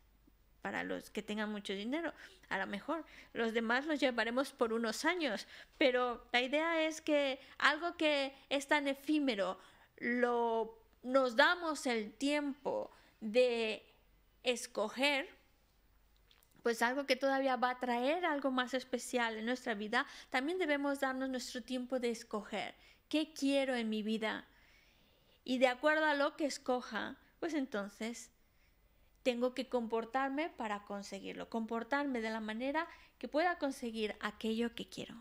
para los que tengan mucho dinero. A lo mejor los demás los llevaremos por unos años, pero la idea es que algo que es tan efímero lo nos damos el tiempo de escoger, pues algo que todavía va a traer algo más especial en nuestra vida, también debemos darnos nuestro tiempo de escoger qué quiero en mi vida. Y de acuerdo a lo que escoja, pues entonces tengo que comportarme para conseguirlo, comportarme de la manera que pueda conseguir aquello que quiero.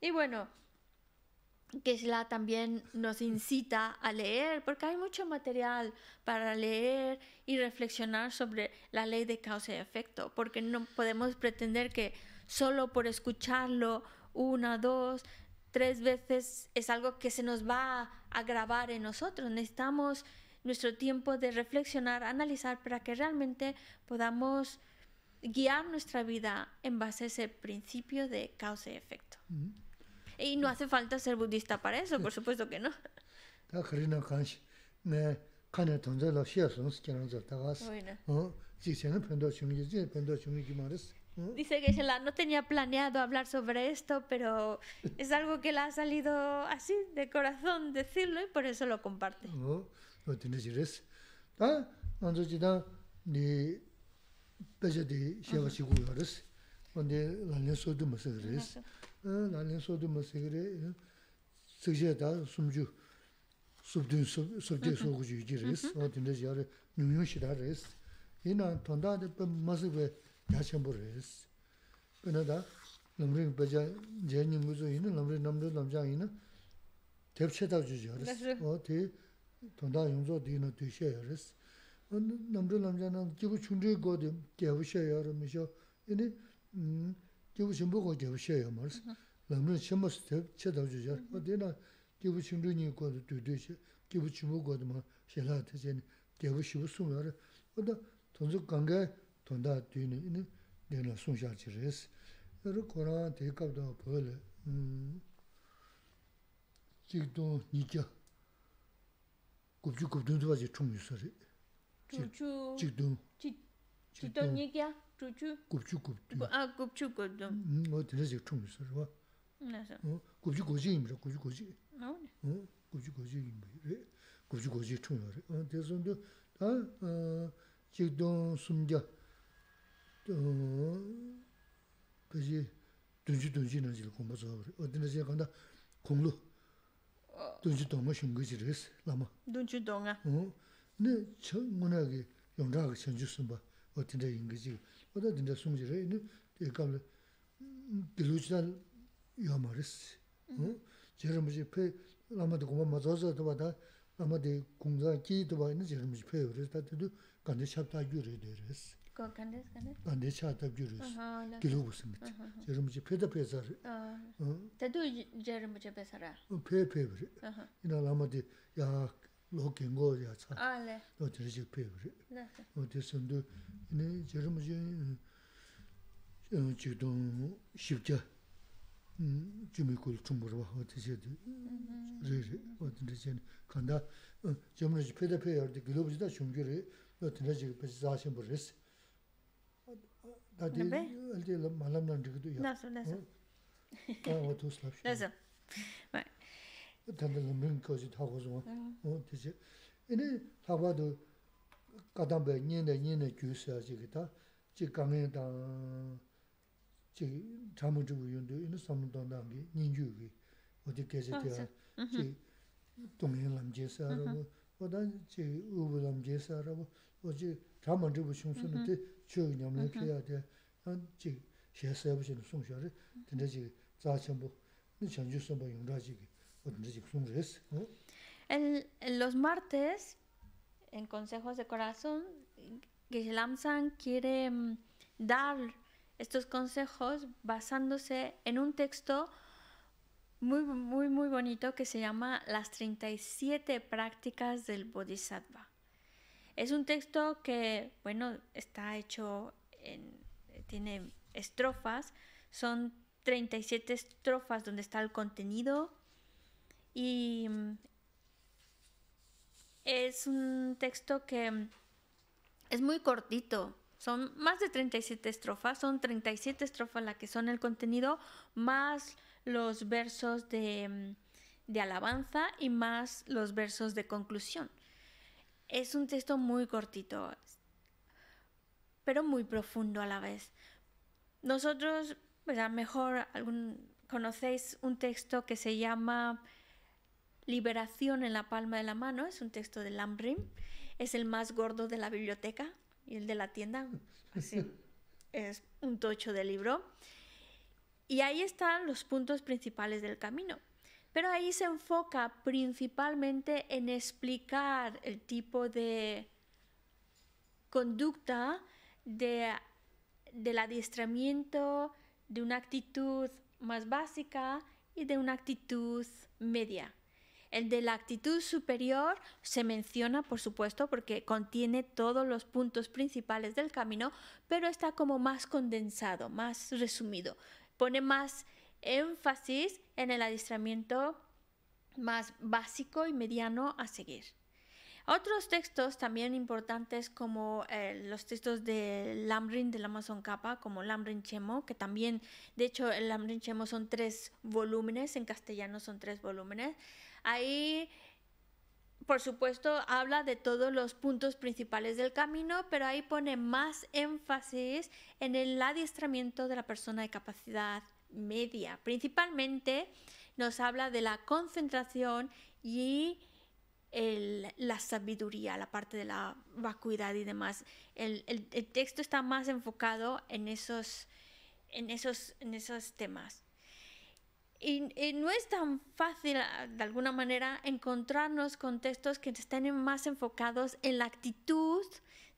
Y bueno, que es la también nos incita a leer, porque hay mucho material para leer y reflexionar sobre la ley de causa y efecto, porque no podemos pretender que solo por escucharlo una, dos, tres veces es algo que se nos va a grabar en nosotros. Necesitamos nuestro tiempo de reflexionar, analizar, para que realmente podamos guiar nuestra vida en base a ese principio de causa y efecto. Y no hace falta ser budista para eso, por supuesto que no. Dice que no tenía planeado hablar sobre esto, pero es algo que le ha salido así, de corazón, decirlo, y por eso lo comparte. yo dine jiris. Da, anzo jida, ni peche di xeba chigu yo riz. Onde lalien sodu ma sik riz. Lalien sodu ma sik riz. Sik xe da sumju subdun subdi sugu ju jiris. O tanda 용조 뒤는 na du xe yaris. Namzhi namzhi na jibu chundri 음 di gyabu xe yaro mi xo, 쳐다 주죠 mm, chimbu go gyabu xe yaro maris. Namzhi mm-hmm. chimbu xe che tabzhi yaro, o di na jibu chundri nyi go di du du xe, jibu chimbu gupchū gupdūn dhūwa jī chūng yu sā rī. Chūchū... Chik dhūn. Chik dhūn yī kya? Chūchū? Gupchū gupdūn. A, gupchū gupdūn. Ngō tī rā jī chūng yu sā rī wā. Gupchū gujī yī mi rā, gupchū gujī. Gupchū gujī yī mi rī. Gupchū gujī chūng yu rī. Tē sō ndu, tā chik dhūn sūm jā. Pēchī dhūn jī dōngchī dōngmā shūngi 라마 rīs, 동아 Dōngchī dōngā. Hū, nē, chā ngūnā gī yōngchā gī shāngchū sūmbā, wā tīndā yīngi jī, wā tā tīndā sūmbā jī rī, nē, tē kāplā, dīlū chī tā yuwa mā kandes kandes? Ah, necha atab yurus, gilu busun biti. Jerimuji peda pezari. Tadu jerimuji pezara? Pe pe biri. Ina lama di yaa lo gengo ya ca. Ah, le. Lo dirijik pe biri. Nasa. Odi sundu, ina jerimuji jikdun shibja, jumikul chumburwa, odi zedi, riri, odi zedi. Kanda, jerimuji peda pe yardi, gilu busun da shungiri, odi dirijik pezari zashin burisi. 나 이제 얼마만인지도 이 나선 나선 어어 En Los martes, en Consejos de Corazón, geshe quiere mm, dar estos consejos basándose en un texto muy, muy, muy bonito que se llama Las 37 prácticas del Bodhisattva. Es un texto que, bueno, está hecho en, tiene estrofas, son 37 estrofas donde está el contenido y mm, es un texto que es muy cortito, son más de 37 estrofas, son 37 estrofas las que son el contenido, más los versos de mm, alabanza y más los versos de conclusión. Es un texto muy cortito, pero muy profundo a la vez. Nosotros, a lo mejor algún, conocéis un texto que se llama Liberación en la palma de la mano, es un texto de Lambrim, es el más gordo de la biblioteca y el de la tienda, es un tocho de libro. Y ahí están los puntos principales del camino pero ahí se enfoca principalmente en explicar el tipo de conducta del adiestramiento, de una actitud más básica y de una actitud media. El de la actitud superior se menciona, por supuesto, porque contiene todos los puntos principales del camino, pero está como más condensado, más resumido. Pone más énfasis en el adiestramiento más básico y mediano a seguir. Otros textos también importantes como eh, los textos de Lambrin del Amazon Kappa, como Lambrin Chemo, que también, de hecho, el Lambrin Chemo son tres volúmenes, en castellano son tres volúmenes. Ahí, por supuesto, habla de todos los puntos principales del camino, pero ahí pone más énfasis en el adiestramiento de la persona de capacidad media. Principalmente nos habla de la concentración y la sabiduría, la parte de la vacuidad y demás. El, texto está más enfocado en esos, en esos, en esos temas. Y, y, no es tan fácil, de alguna manera, encontrarnos con textos que estén más enfocados en la actitud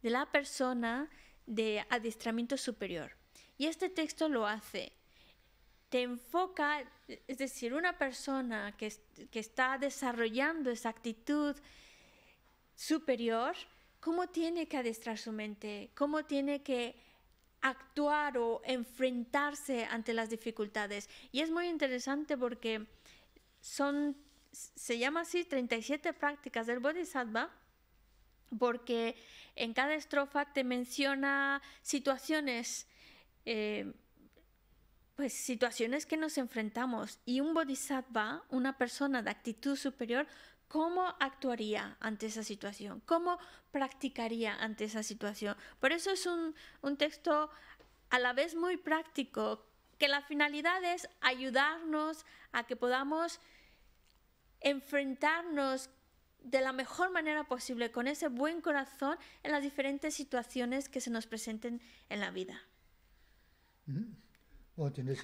de la persona de adiestramiento superior. Y este texto lo hace te enfoca, es decir, una persona que, está desarrollando esa actitud superior, cómo tiene que adiestrar su mente, cómo tiene que actuar o enfrentarse ante las dificultades. Y es muy interesante porque son, se llama así 37 prácticas del Bodhisattva, porque en cada estrofa te menciona situaciones. Eh, pues situaciones que nos enfrentamos y un bodhisattva, una persona de actitud superior, ¿cómo actuaría ante esa situación? ¿Cómo practicaría ante esa situación? Por eso es un, texto a la vez muy práctico, que la finalidad es ayudarnos a que podamos enfrentarnos de la mejor manera posible, con ese buen corazón, en las diferentes situaciones que se nos presenten en la vida. Mm.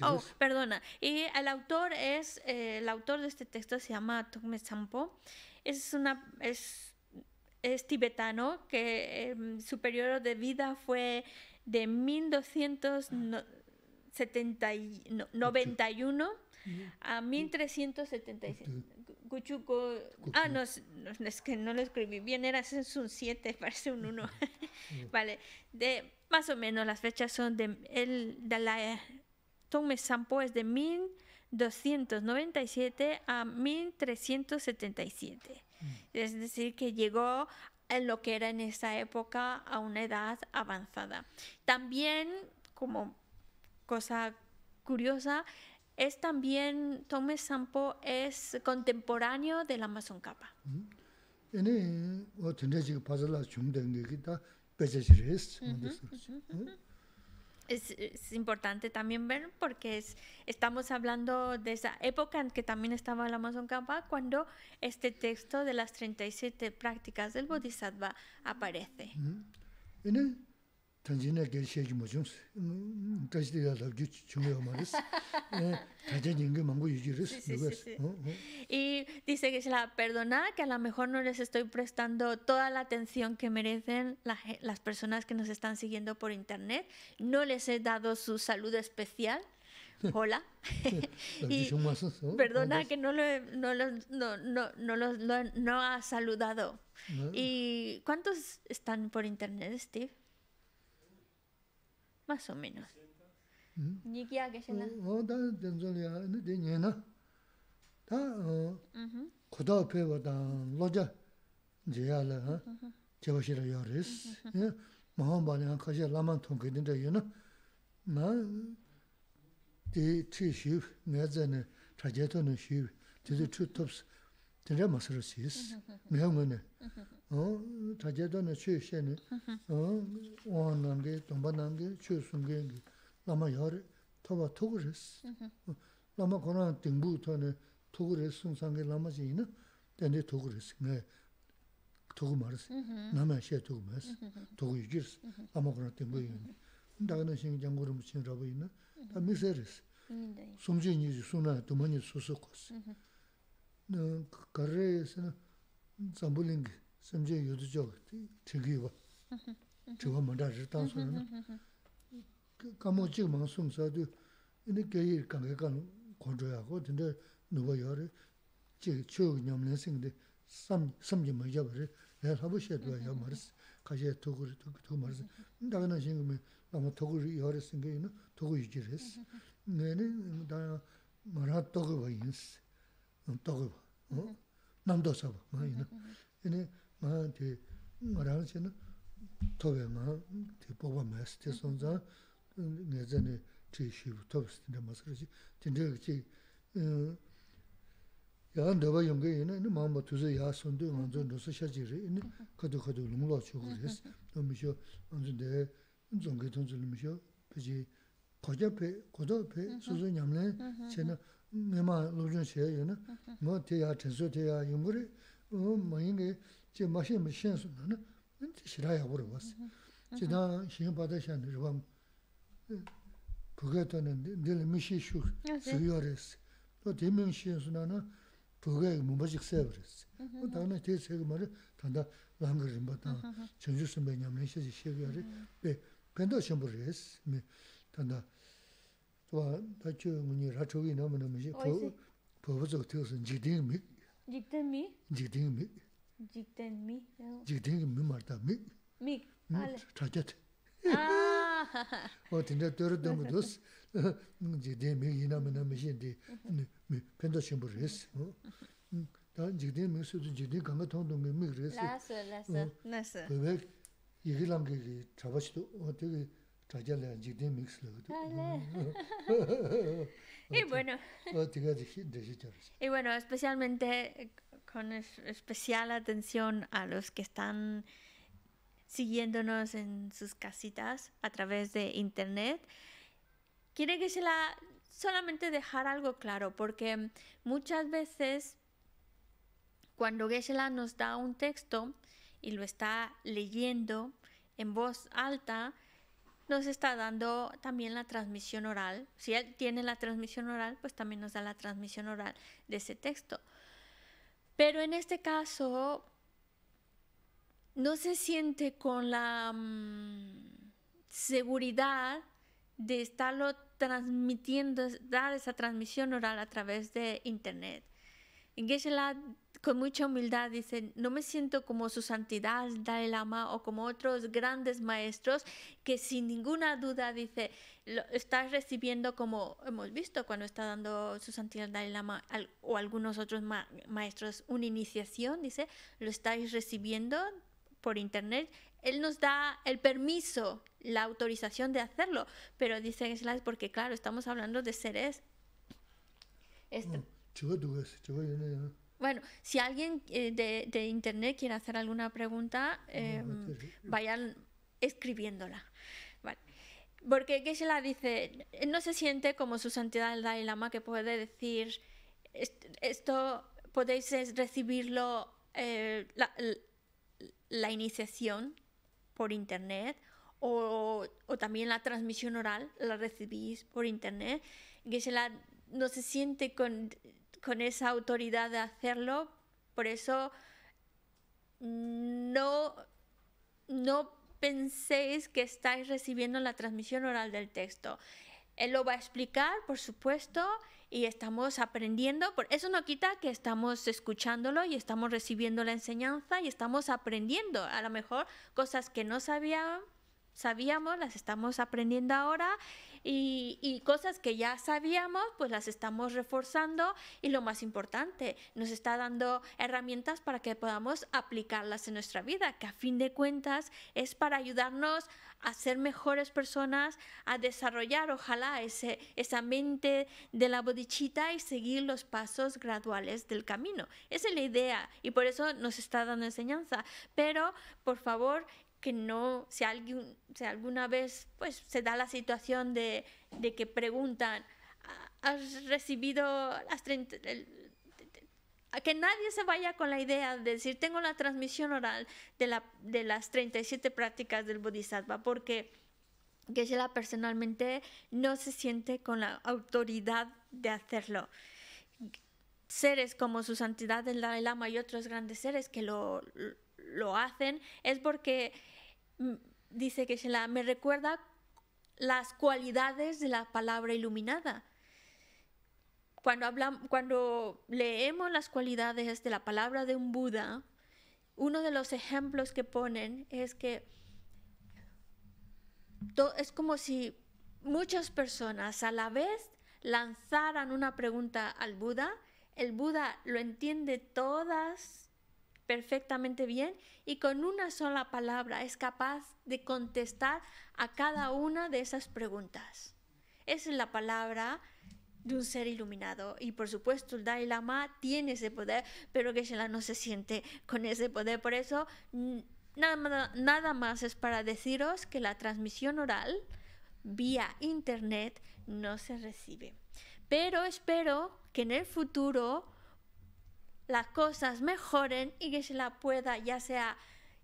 Oh, perdona. Y el autor es, eh, el autor de este texto se llama Togme champo Es una, es, es tibetano que em, su periodo de vida fue de 1291 a 1376. Guchuko. Ah, no, es que no lo escribí bien, era un 7, parece un 1. vale, de más o menos las fechas son de el Dalai Tomé Sampo es de 1297 a 1377. Mm. Es decir, que llegó en lo que era en esa época a una edad avanzada. También, como cosa curiosa, es también, Tome Sampo es contemporáneo del Amazon Kappa. Mm es, importante también ver porque es, estamos hablando de esa época en que también estaba el Amazon Kappa cuando este texto de las 37 prácticas del Bodhisattva aparece y dice que se la perdona que a lo mejor no les estoy prestando toda la atención que merecen las, personas que nos están siguiendo por internet no les he dado su saludo especial hola. perdona que no lo, no, no, no, no ha saludado. ¿Y cuántos están por internet, Steve? más o menos. Ni kiyaa gaishinaa. Maa daa dhengzol yaa, di nye naa. Daa o kutaa upeewaa daa ngaa lojaa jiyaa laa, jawaashira yaa rish. Maa haam baani yaa kaxiaa laman tongka dhengzhaa yu naa. ti shiv, ti chutopsi. tenzhaa masaro siis, mihaa ngayne. Tajaa dhaa na chuu shayne, waa nangay, tongba nangay, chuu sungayne, lama yaare, tawa togo res. Lama koraan tingbu tawane togo res, sungsangay lama zingayne, tenzhaa togo res, ngay togo maras, namaa shay togo maras, togo yujiris, lama koraan tingbu yoyne. Daga na Nā kārā yā sānā sāmbū līngi, sām chā yu tu chok, tī kī wā, tī wā mā dhā rī tā sō rā nā. Kā mō chī kī mā sōng sā dhū, yā nā kā yī kāng kā kā nukho chō yā kō, tī ndā nū bā yā rī, chī chū yu tōgō bō, nāmbō sō bō, mā yīnō. Yīnī mā tī ngā rā rā chī nō, tōgō mā tī bōgō mā sī tī sōng zā, ngā zā nī tī shī bō, tōgō sī tī ndā mā sī rā chī, tī ndā kī chī, yā ngā ndā bā jut éHoó staticóit sñéñá, nohá di áwá tanzóityááá hén hobáabilá ó maén warná ye Yinóó k ascendí sì rayá Tak méán vidhá satá большín a rañó, Monta 거는 andhá porc shadow in chóій longá dara puapá oriá decoration— óc éha bá nasir qoó xón mañ álá lásín mén factual ácí Hoearíti wídha wā dā chū ngūñi rā chūgī nā mā nā mā shī pō pō pō tsuk tīw sī jīgdīng mī jīgdīng mī jīgdīng mī jīgdīng mī mā rā mī mī mī chā chā tī wā tī ndā tū rā dā mū tū sī jīgdīng mī yī dā y bueno. y bueno, especialmente eh, con especial atención a los que están siguiéndonos en sus casitas a través de internet. Quiere que se la solamente dejar algo claro, porque muchas veces cuando geshe nos da un texto y lo está leyendo en voz alta, nos está dando también la transmisión oral. Si él tiene la transmisión oral, pues también nos da la transmisión oral de ese texto. Pero en este caso, no se siente con la mm, seguridad de estarlo transmitiendo, dar esa transmisión oral a través de Internet. Geshe-la con mucha humildad dice, no me siento como su santidad Dalai Lama o como otros grandes maestros que sin ninguna duda dice, lo estás recibiendo como hemos visto cuando está dando su santidad Dalai Lama o algunos otros maestros una iniciación, dice, lo estáis recibiendo por internet, él nos da el permiso, la autorización de hacerlo, pero dice es porque claro, estamos hablando de seres... Mm. Bueno, si alguien eh, de, internet quiere hacer alguna pregunta, eh, vayan escribiéndola. Porque Geshe-la dice, no se siente como su santidad el Dalai Lama que puede decir, esto podéis recibirlo, eh, la, iniciación por internet o, también la transmisión oral, la recibís por internet. Geshe-la no se siente con con esa autoridad de hacerlo, por eso no, no penséis que estáis recibiendo la transmisión oral del texto. Él lo va a explicar, por supuesto, y estamos aprendiendo. Por eso no quita que estamos escuchándolo y estamos recibiendo la enseñanza y estamos aprendiendo a lo mejor cosas que no sabíamos sabíamos, las estamos aprendiendo ahora y, cosas que ya sabíamos, pues las estamos reforzando y lo más importante, nos está dando herramientas para que podamos aplicarlas en nuestra vida, que a fin de cuentas es para ayudarnos a ser mejores personas, a desarrollar ojalá ese, esa mente de la bodichita y seguir los pasos graduales del camino. Esa es la idea y por eso nos está dando enseñanza. Pero, por favor, que no, si, alguien, alguna vez pues, se da la situación de, que preguntan, ah, ¿has recibido las 30, que nadie se vaya con la idea de decir tengo la transmisión oral de, la, de las 37 prácticas del bodhisattva, porque Geshe-la personalmente no se siente con la autoridad de hacerlo. Seres como su santidad el Dalai Lama y otros grandes seres que lo, lo hacen es porque dice que me recuerda las cualidades de la palabra iluminada. Cuando, cuando leemos las cualidades de la palabra de un Buda, uno de los ejemplos que ponen es que es como si muchas personas a la vez lanzaran una pregunta al Buda, el Buda lo entiende todas perfectamente bien y con una sola palabra es capaz de contestar a cada una de esas preguntas. Esa es la palabra de un ser iluminado. Y por supuesto, el Dalai Lama tiene ese poder, pero se la no se siente con ese poder. Por eso, nada, nada más es para deciros que la transmisión oral vía internet no se recibe. Pero espero que en el futuro las cosas mejoren y que se la pueda ya sea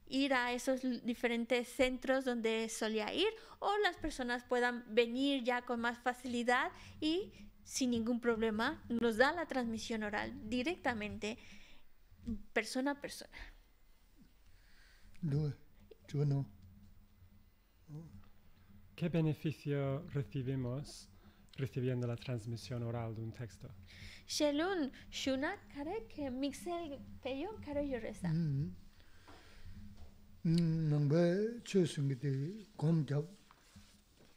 ir a esos diferentes centros donde solía ir o las personas puedan venir ya con más facilidad y sin ningún problema nos da la transmisión oral directamente persona a persona. yo no. ¿Qué beneficio recibimos recibiendo la transmisión oral de un texto? shelun shuna kare ke mixel te kare yo resa mm, mm nang ba chu sung gi de gom ja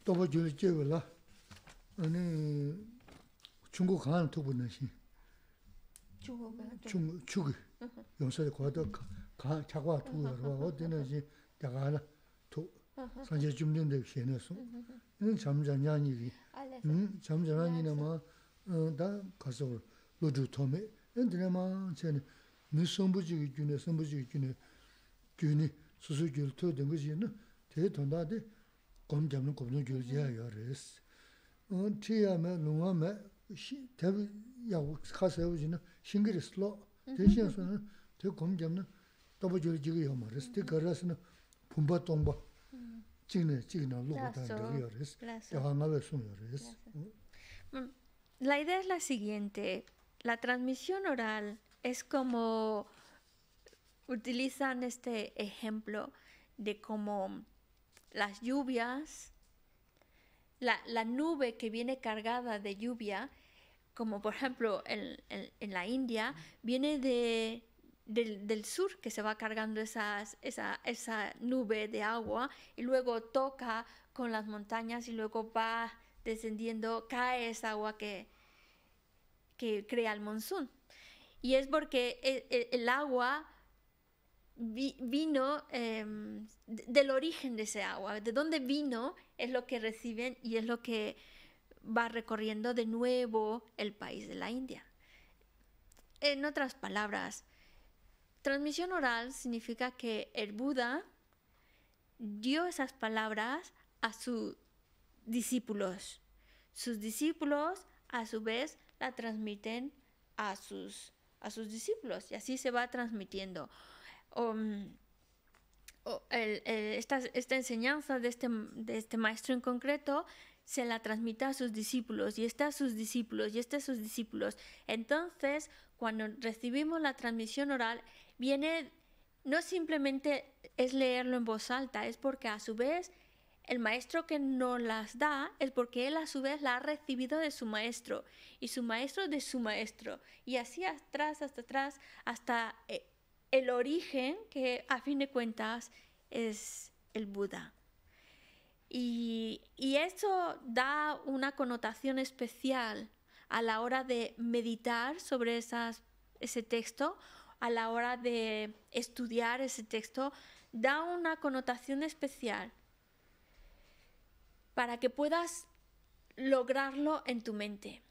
to bo ju che wa la ani chung gu khan to bu na shi chung gu chung chu gi yong o to sa je jum nyu de she na so ni dā kāsā kōr lō chū tōme, yān tēne mā chē nē, mē sōmbu chī kī kūne, sōmbu chī kī kūne, kūne, sūsū kī lō tō dēngu chī yānu, tē tōndā dē, gōm jāmni gōm nō kī lō jā yā rē sī. Tē yā mē, lōngā mē, tē yā lō, tē sō nā, tē gōm yā mā tē nā, la idea es la siguiente. La transmisión oral es como utilizan este ejemplo de como las lluvias, la, nube que viene cargada de lluvia, como por ejemplo en, la India, viene de, del, sur que se va cargando esas, esa nube de agua y luego toca con las montañas y luego va descendiendo cae esa agua que, que crea el monzón. Y es porque e, e, el, agua vino em, del origen de ese agua, de dónde vino es lo que reciben y es lo que va recorriendo de nuevo el país de la India. En otras palabras, transmisión oral significa que el Buda dio esas palabras a su discípulos. Sus discípulos, a su vez, la transmiten a sus, a sus discípulos y así se va transmitiendo. Um, esta, enseñanza de este, de este maestro en concreto se la transmite a sus discípulos y está a sus discípulos y está a sus discípulos. Entonces, cuando recibimos la transmisión oral, viene, no simplemente es leerlo en voz alta, es porque a su vez el maestro que no las da es porque él a su vez la ha recibido de su maestro y su maestro de su maestro. Y así atrás, hasta atrás, hasta eh, el origen que a fin de cuentas es el Buda. Y, y eso da una connotación especial a la hora de meditar sobre esas, ese texto, a la hora de estudiar ese texto, da una connotación especial para que puedas lograrlo en tu mente.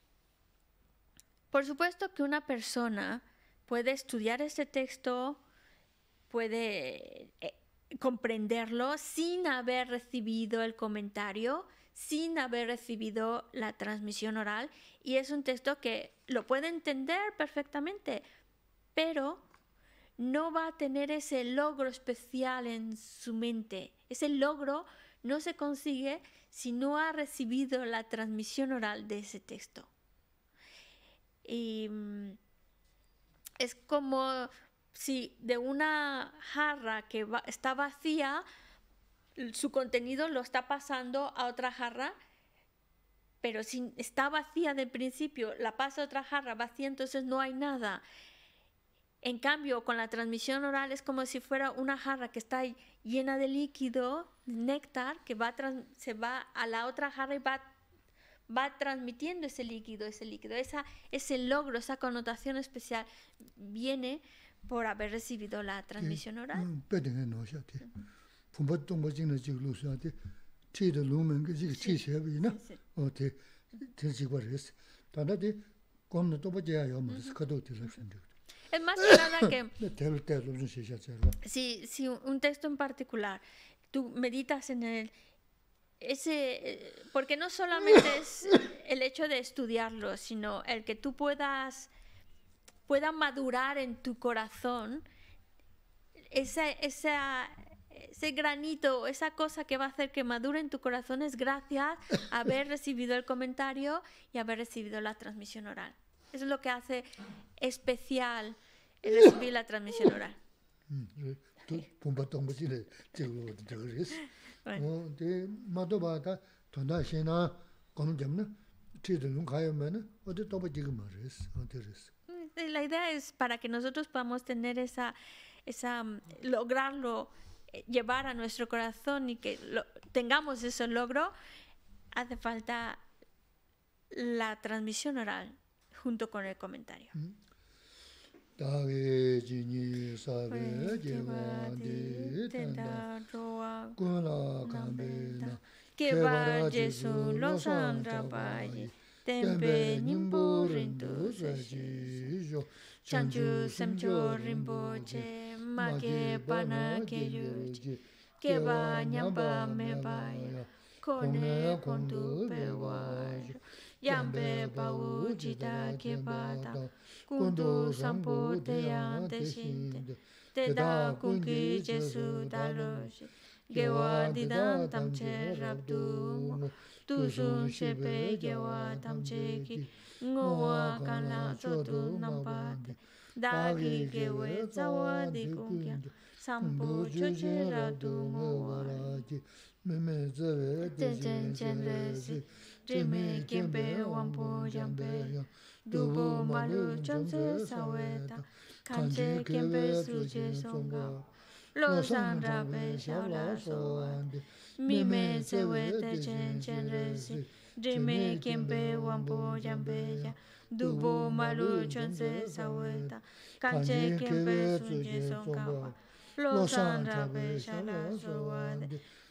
Por supuesto que una persona puede estudiar este texto, puede eh, comprenderlo sin haber recibido el comentario, sin haber recibido la transmisión oral, y es un texto que lo puede entender perfectamente, pero no va a tener ese logro especial en su mente. Ese logro no se consigue si no ha recibido la transmisión oral de ese texto. Em, es como si de una jarra que está vacía, su contenido lo está pasando a otra jarra, pero si está vacía de principio, la pasa a otra jarra vacía, entonces no hay nada. En cambio, con la transmisión oral es como si fuera una jarra que está llena de líquido, néctar, que va se va a la otra jarra y va, va transmitiendo ese líquido, ese líquido. Esa, ese logro, esa connotación especial viene por haber recibido la transmisión oral. Mm, es más que nada que... si, un texto en particular, tú meditas en él ese, eh, porque no solamente es el hecho de estudiarlo, sino el que tú puedas, pueda madurar en tu corazón ese granito, esa cosa que va a hacer que madure en tu corazón es gracias a haber recibido el comentario y haber recibido la transmisión oral. Eso es lo que hace especial el recibir la transmisión oral. Mm, la idea es para que nosotros podamos tener esa, esa mm, lograrlo, eh, llevar a nuestro corazón y que tengamos ese logro, hace falta la transmisión oral, junto con el comentario. Pues, que vaya su los andrapaye, tempe nimbo rindu sajiyo, chanchu semcho rinpoche, ma que pana que yuye, que baña pa me vaya, con el condu peguayo. yambe pau jita ke pata kundu sampote ante sinte te da kun ki jesu dalo ge wa didan tam che rap tu tu jo che pe tam che ki ngo wa kan la tro tu nam pa da di ku kya sam pu jo che ra tu mo ji me me za re de jen jen si Jime kimpe wampu jampe duvo malu Saueta, canche Kanche pe suje songa los sandra pe shaula mi Mime sewete chen chen resi quién ve, un jampe ya duvo malu Saueta, canche Kanche pe suje songa Lo los pe shaula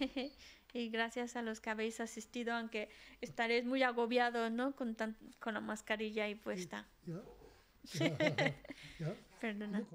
y gracias a los que habéis asistido, aunque estaréis muy agobiados, ¿no? Con, con la mascarilla ahí puesta. Perdona.